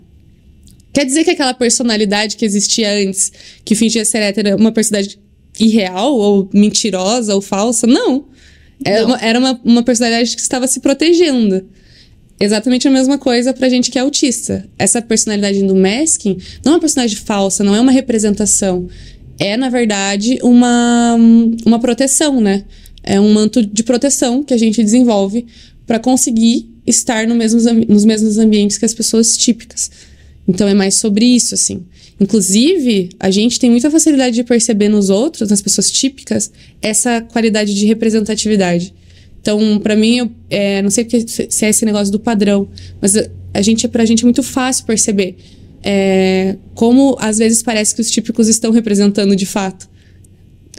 Quer dizer que aquela personalidade que existia antes, que fingia ser hétero, era é uma personalidade irreal ou mentirosa ou falsa? Não. Era, é Não. Uma, era uma, uma personalidade que estava se protegendo exatamente a mesma coisa pra gente que é autista. Essa personalidade do masking não é uma personalidade falsa, não é uma representação. É, na verdade, uma, uma proteção, né? É um manto de proteção que a gente desenvolve para conseguir estar no mesmos, nos mesmos ambientes que as pessoas típicas. Então é mais sobre isso, assim. Inclusive, a gente tem muita facilidade de perceber nos outros, nas pessoas típicas, essa qualidade de representatividade. Então, para mim, eu, é, não sei se é esse negócio do padrão, mas a gente, é pra gente é muito fácil perceber é, como às vezes parece que os típicos estão representando de fato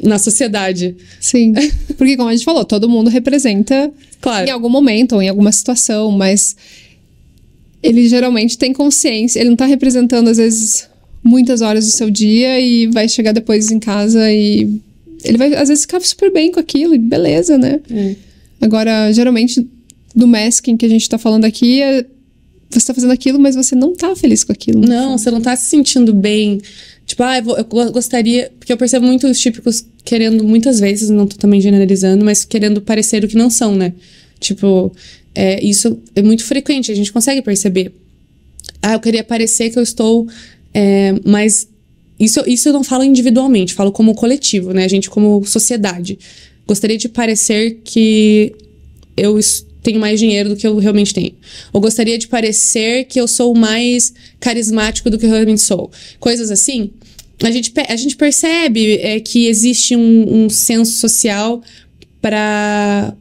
na sociedade. Sim. Porque, como a gente falou, todo mundo representa claro. em algum momento ou em alguma situação, mas ele geralmente tem consciência. Ele não tá representando, às vezes, muitas horas do seu dia e vai chegar depois em casa e. Ele vai, às vezes, ficar super bem com aquilo e beleza, né? É. Agora, geralmente, do masking que a gente tá falando aqui, é, você tá fazendo aquilo, mas você não tá feliz com aquilo. Não, você não tá se sentindo bem Tipo, ah, eu, vou, eu gostaria. Porque eu percebo muito os típicos querendo, muitas vezes, não tô também generalizando, mas querendo parecer o que não são, né? Tipo, é, isso é muito frequente, a gente consegue perceber. Ah, eu queria parecer que eu estou é, mais. Isso, isso eu não falo individualmente, falo como coletivo, né? A gente como sociedade. Gostaria de parecer que eu tenho mais dinheiro do que eu realmente tenho. Ou gostaria de parecer que eu sou mais carismático do que eu realmente sou. Coisas assim a gente, a gente percebe é, que existe um, um senso social para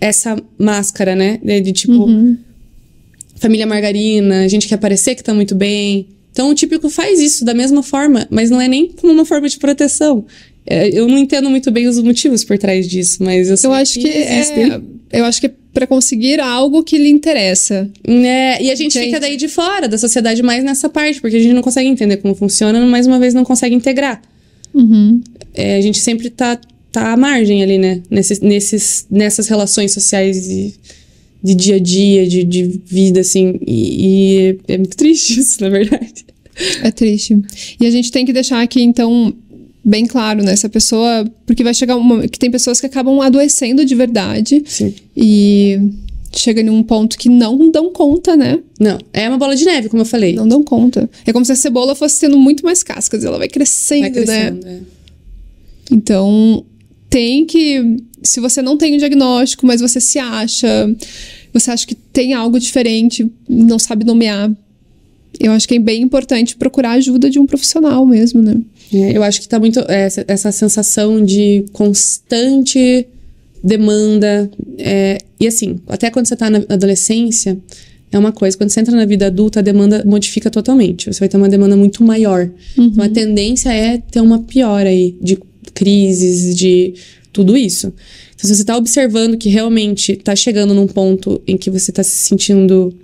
essa máscara, né? De, de tipo, uhum. família margarina, a gente quer parecer que tá muito bem. Então o típico faz isso da mesma forma, mas não é nem como uma forma de proteção. É, eu não entendo muito bem os motivos por trás disso, mas eu, eu acho que, que é, eu acho que para conseguir algo que lhe interessa. É, e a gente fica daí de fora da sociedade mais nessa parte, porque a gente não consegue entender como funciona, mais uma vez não consegue integrar. Uhum. É, a gente sempre tá, tá à margem ali, né? Nesses, nesses, nessas relações sociais de, de dia a dia, de, de vida, assim. E, e é muito triste isso, na verdade. É triste. E a gente tem que deixar aqui, então, bem claro, né? Se a pessoa. Porque vai chegar uma. que tem pessoas que acabam adoecendo de verdade. Sim. E chega em um ponto que não dão conta, né? Não. É uma bola de neve, como eu falei. Não dão conta. É como se a cebola fosse tendo muito mais cascas. Ela vai crescendo, vai né? crescendo né? É. Então, tem que. Se você não tem o um diagnóstico, mas você se acha. Você acha que tem algo diferente, não sabe nomear. Eu acho que é bem importante procurar a ajuda de um profissional mesmo, né? É, eu acho que tá muito é, essa, essa sensação de constante demanda. É, e assim, até quando você tá na adolescência, é uma coisa. Quando você entra na vida adulta, a demanda modifica totalmente. Você vai ter uma demanda muito maior. Uhum. Então a tendência é ter uma piora aí de crises, de tudo isso. Então, se você tá observando que realmente tá chegando num ponto em que você tá se sentindo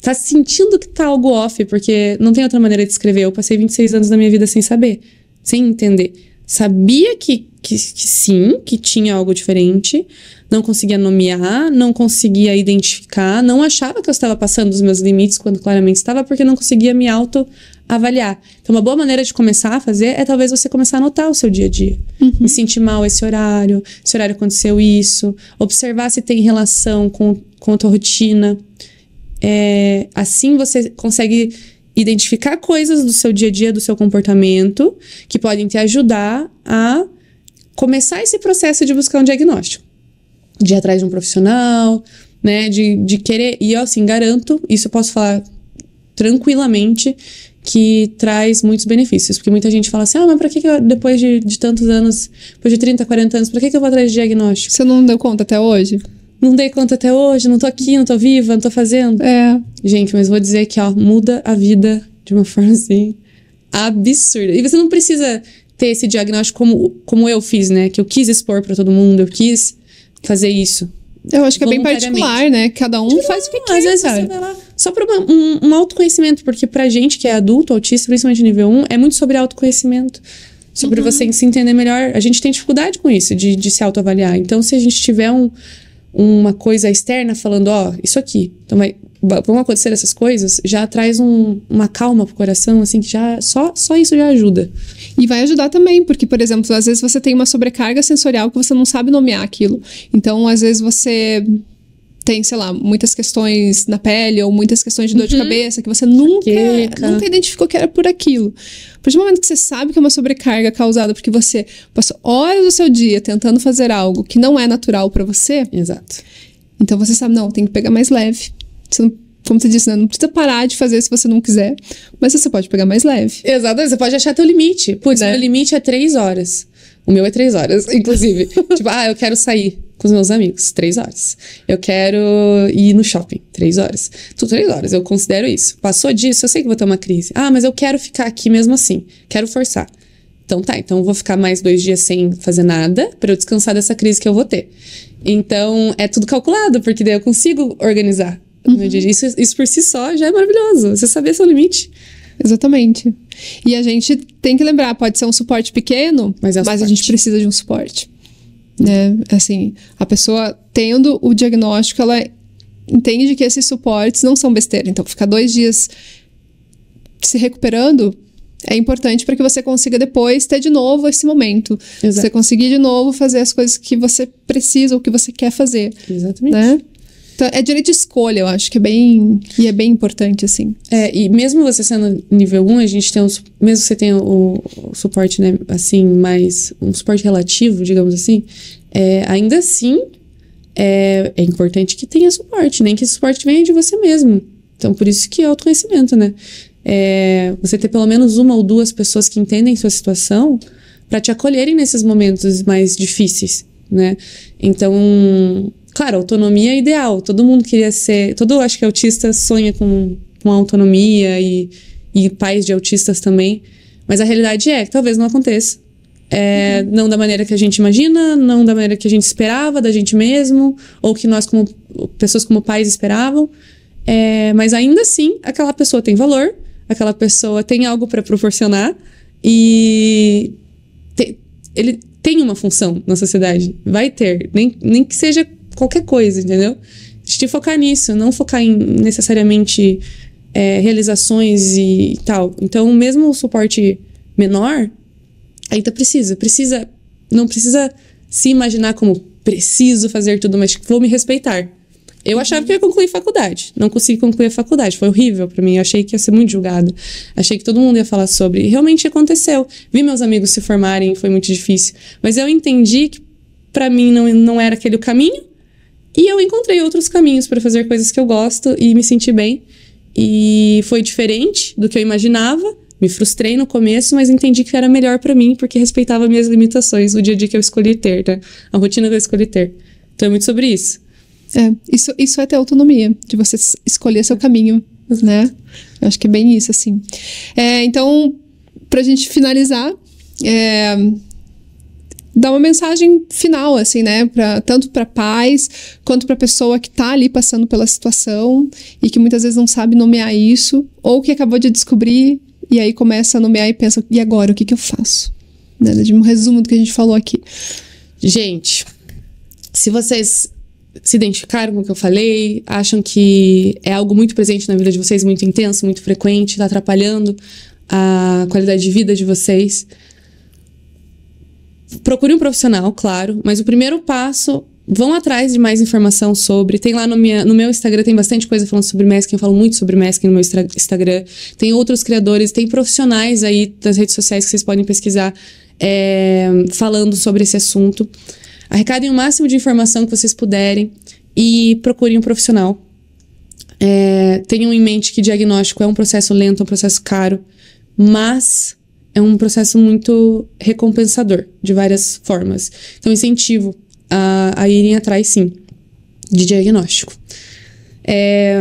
tá sentindo que tá algo off, porque não tem outra maneira de descrever. Eu passei 26 anos da minha vida sem saber, sem entender. Sabia que, que, que sim, que tinha algo diferente, não conseguia nomear, não conseguia identificar, não achava que eu estava passando dos meus limites quando claramente estava, porque não conseguia me autoavaliar. Então, uma boa maneira de começar a fazer é talvez você começar a notar o seu dia a dia. Uhum. Me sentir mal esse horário, esse horário aconteceu isso, observar se tem relação com, com a tua rotina, é, assim você consegue identificar coisas do seu dia a dia, do seu comportamento, que podem te ajudar a começar esse processo de buscar um diagnóstico. De ir atrás de um profissional, né? De, de querer. E eu, assim, garanto, isso eu posso falar tranquilamente, que traz muitos benefícios. Porque muita gente fala assim: ah, mas pra que, que eu, depois de, de tantos anos, depois de 30, 40 anos, pra que, que eu vou atrás de diagnóstico? Você não deu conta até hoje? não dei conta até hoje, não tô aqui, não tô viva, não tô fazendo. É. Gente, mas vou dizer que, ó, muda a vida de uma forma assim absurda. E você não precisa ter esse diagnóstico como, como eu fiz, né? Que eu quis expor para todo mundo, eu quis fazer isso. Eu acho que é bem particular, né? Cada um tipo, faz o que quer. Às vezes você vai lá só para um, um, autoconhecimento, porque pra gente que é adulto, autista, principalmente nível 1, é muito sobre autoconhecimento. Sobre uhum. você se entender melhor. A gente tem dificuldade com isso, de, de se autoavaliar. Então, se a gente tiver um, uma coisa externa falando, ó, oh, isso aqui. Então vai, vão acontecer essas coisas, já traz um, uma calma pro coração, assim, que já só, só isso já ajuda. E vai ajudar também, porque, por exemplo, às vezes você tem uma sobrecarga sensorial que você não sabe nomear aquilo. Então, às vezes você tem, sei lá, muitas questões na pele ou muitas questões de dor uhum. de cabeça que você nunca, nunca identificou que era por aquilo. A partir do momento que você sabe que é uma sobrecarga causada porque você passou horas do seu dia tentando fazer algo que não é natural para você. Exato. Então você sabe, não, tem que pegar mais leve. Você não como você disse, né? Não precisa parar de fazer se você não quiser, mas você pode pegar mais leve. Exatamente, você pode achar teu limite. Putz, né? meu limite é três horas. O meu é três horas, inclusive. tipo, ah, eu quero sair com os meus amigos, três horas. Eu quero ir no shopping, três horas. Tudo três horas, eu considero isso. Passou disso, eu sei que vou ter uma crise. Ah, mas eu quero ficar aqui mesmo assim. Quero forçar. Então tá, então eu vou ficar mais dois dias sem fazer nada para eu descansar dessa crise que eu vou ter. Então é tudo calculado, porque daí eu consigo organizar. Uhum. Isso, isso por si só já é maravilhoso. Você saber seu limite. Exatamente. E a gente tem que lembrar, pode ser um suporte pequeno, mas, é mas a gente precisa de um suporte. Né? Assim, a pessoa tendo o diagnóstico, ela entende que esses suportes não são besteira. Então, ficar dois dias se recuperando é importante para que você consiga depois ter de novo esse momento. Exato. Você conseguir de novo fazer as coisas que você precisa ou que você quer fazer. Exatamente. Né? Então, é direito de escolha, eu acho que é bem. E é bem importante, assim. É, e mesmo você sendo nível 1, a gente tem um. Mesmo você tenha o, o suporte, né? Assim, mais. Um suporte relativo, digamos assim. É, ainda assim, é, é importante que tenha suporte, nem que esse suporte venha de você mesmo. Então, por isso que é autoconhecimento, né? É, você ter pelo menos uma ou duas pessoas que entendem sua situação para te acolherem nesses momentos mais difíceis, né? Então, Claro, autonomia é ideal. Todo mundo queria ser. Todo, acho que autista sonha com, com autonomia e, e pais de autistas também. Mas a realidade é que talvez não aconteça. É, uhum. Não da maneira que a gente imagina, não da maneira que a gente esperava da gente mesmo, ou que nós, como pessoas como pais, esperavam. É, mas ainda assim, aquela pessoa tem valor, aquela pessoa tem algo para proporcionar e te, ele tem uma função na sociedade. Vai ter, nem, nem que seja qualquer coisa, entendeu? De te focar nisso, não focar em necessariamente é, realizações e tal. Então, mesmo o suporte menor, ainda precisa. Precisa. Não precisa se imaginar como preciso fazer tudo, mas vou me respeitar. Eu uhum. achava que ia concluir faculdade. Não consegui concluir a faculdade. Foi horrível para mim. Eu achei que ia ser muito julgado. Achei que todo mundo ia falar sobre. E realmente aconteceu. Vi meus amigos se formarem, foi muito difícil. Mas eu entendi que para mim não, não era aquele o caminho. E eu encontrei outros caminhos para fazer coisas que eu gosto e me senti bem. E foi diferente do que eu imaginava. Me frustrei no começo, mas entendi que era melhor para mim porque respeitava minhas limitações, o dia a dia que eu escolhi ter, né? A rotina que eu escolhi ter. Então é muito sobre isso. É, isso, isso é ter autonomia, de você escolher seu caminho, né? Eu acho que é bem isso, assim. É, então, pra gente finalizar, é, dar uma mensagem final, assim, né? Pra, tanto para pais quanto para pessoa que tá ali passando pela situação e que muitas vezes não sabe nomear isso, ou que acabou de descobrir e aí começa a nomear e pensa, e agora, o que, que eu faço? Né? De um resumo do que a gente falou aqui. Gente, se vocês se identificaram com o que eu falei, acham que é algo muito presente na vida de vocês, muito intenso, muito frequente, está atrapalhando a qualidade de vida de vocês, procure um profissional, claro, mas o primeiro passo vão atrás de mais informação sobre. Tem lá no, minha, no meu Instagram, tem bastante coisa falando sobre masking. Eu falo muito sobre masking no meu Instagram. Tem outros criadores, tem profissionais aí das redes sociais que vocês podem pesquisar é, falando sobre esse assunto. Arrecadem o máximo de informação que vocês puderem e procurem um profissional. É, tenham em mente que diagnóstico é um processo lento, é um processo caro, mas é um processo muito recompensador, de várias formas. Então, incentivo a, a irem atrás, sim, de diagnóstico. É,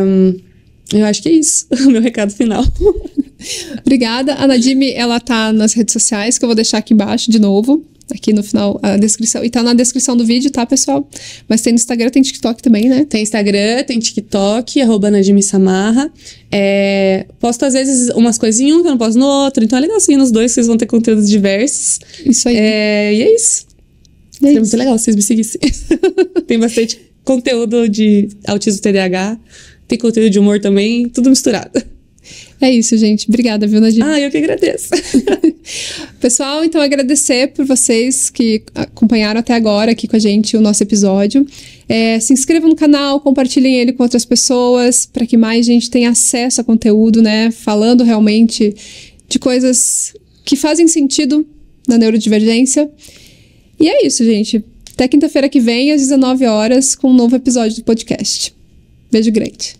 eu acho que é isso, o meu recado final. Obrigada. A Nadime, ela tá nas redes sociais, que eu vou deixar aqui embaixo de novo aqui no final a descrição. E tá na descrição do vídeo, tá, pessoal? Mas tem no Instagram, tem TikTok também, né? Tem Instagram, tem TikTok, arroba Samarra. É, posto às vezes umas coisas em um que eu não posto no outro. Então é legal seguir nos dois, vocês vão ter conteúdos diversos. Isso aí. É, e é isso. É Seria muito legal se vocês me seguissem. tem bastante conteúdo de autismo TDAH, tem conteúdo de humor também, tudo misturado. É isso, gente. Obrigada, viu, Nadine? Ah, eu que agradeço. Pessoal, então agradecer por vocês que acompanharam até agora aqui com a gente o nosso episódio. É, se inscrevam no canal, compartilhem ele com outras pessoas, para que mais gente tenha acesso a conteúdo, né? Falando realmente de coisas que fazem sentido na neurodivergência. E é isso, gente. Até quinta-feira que vem, às 19 horas, com um novo episódio do podcast. Beijo grande.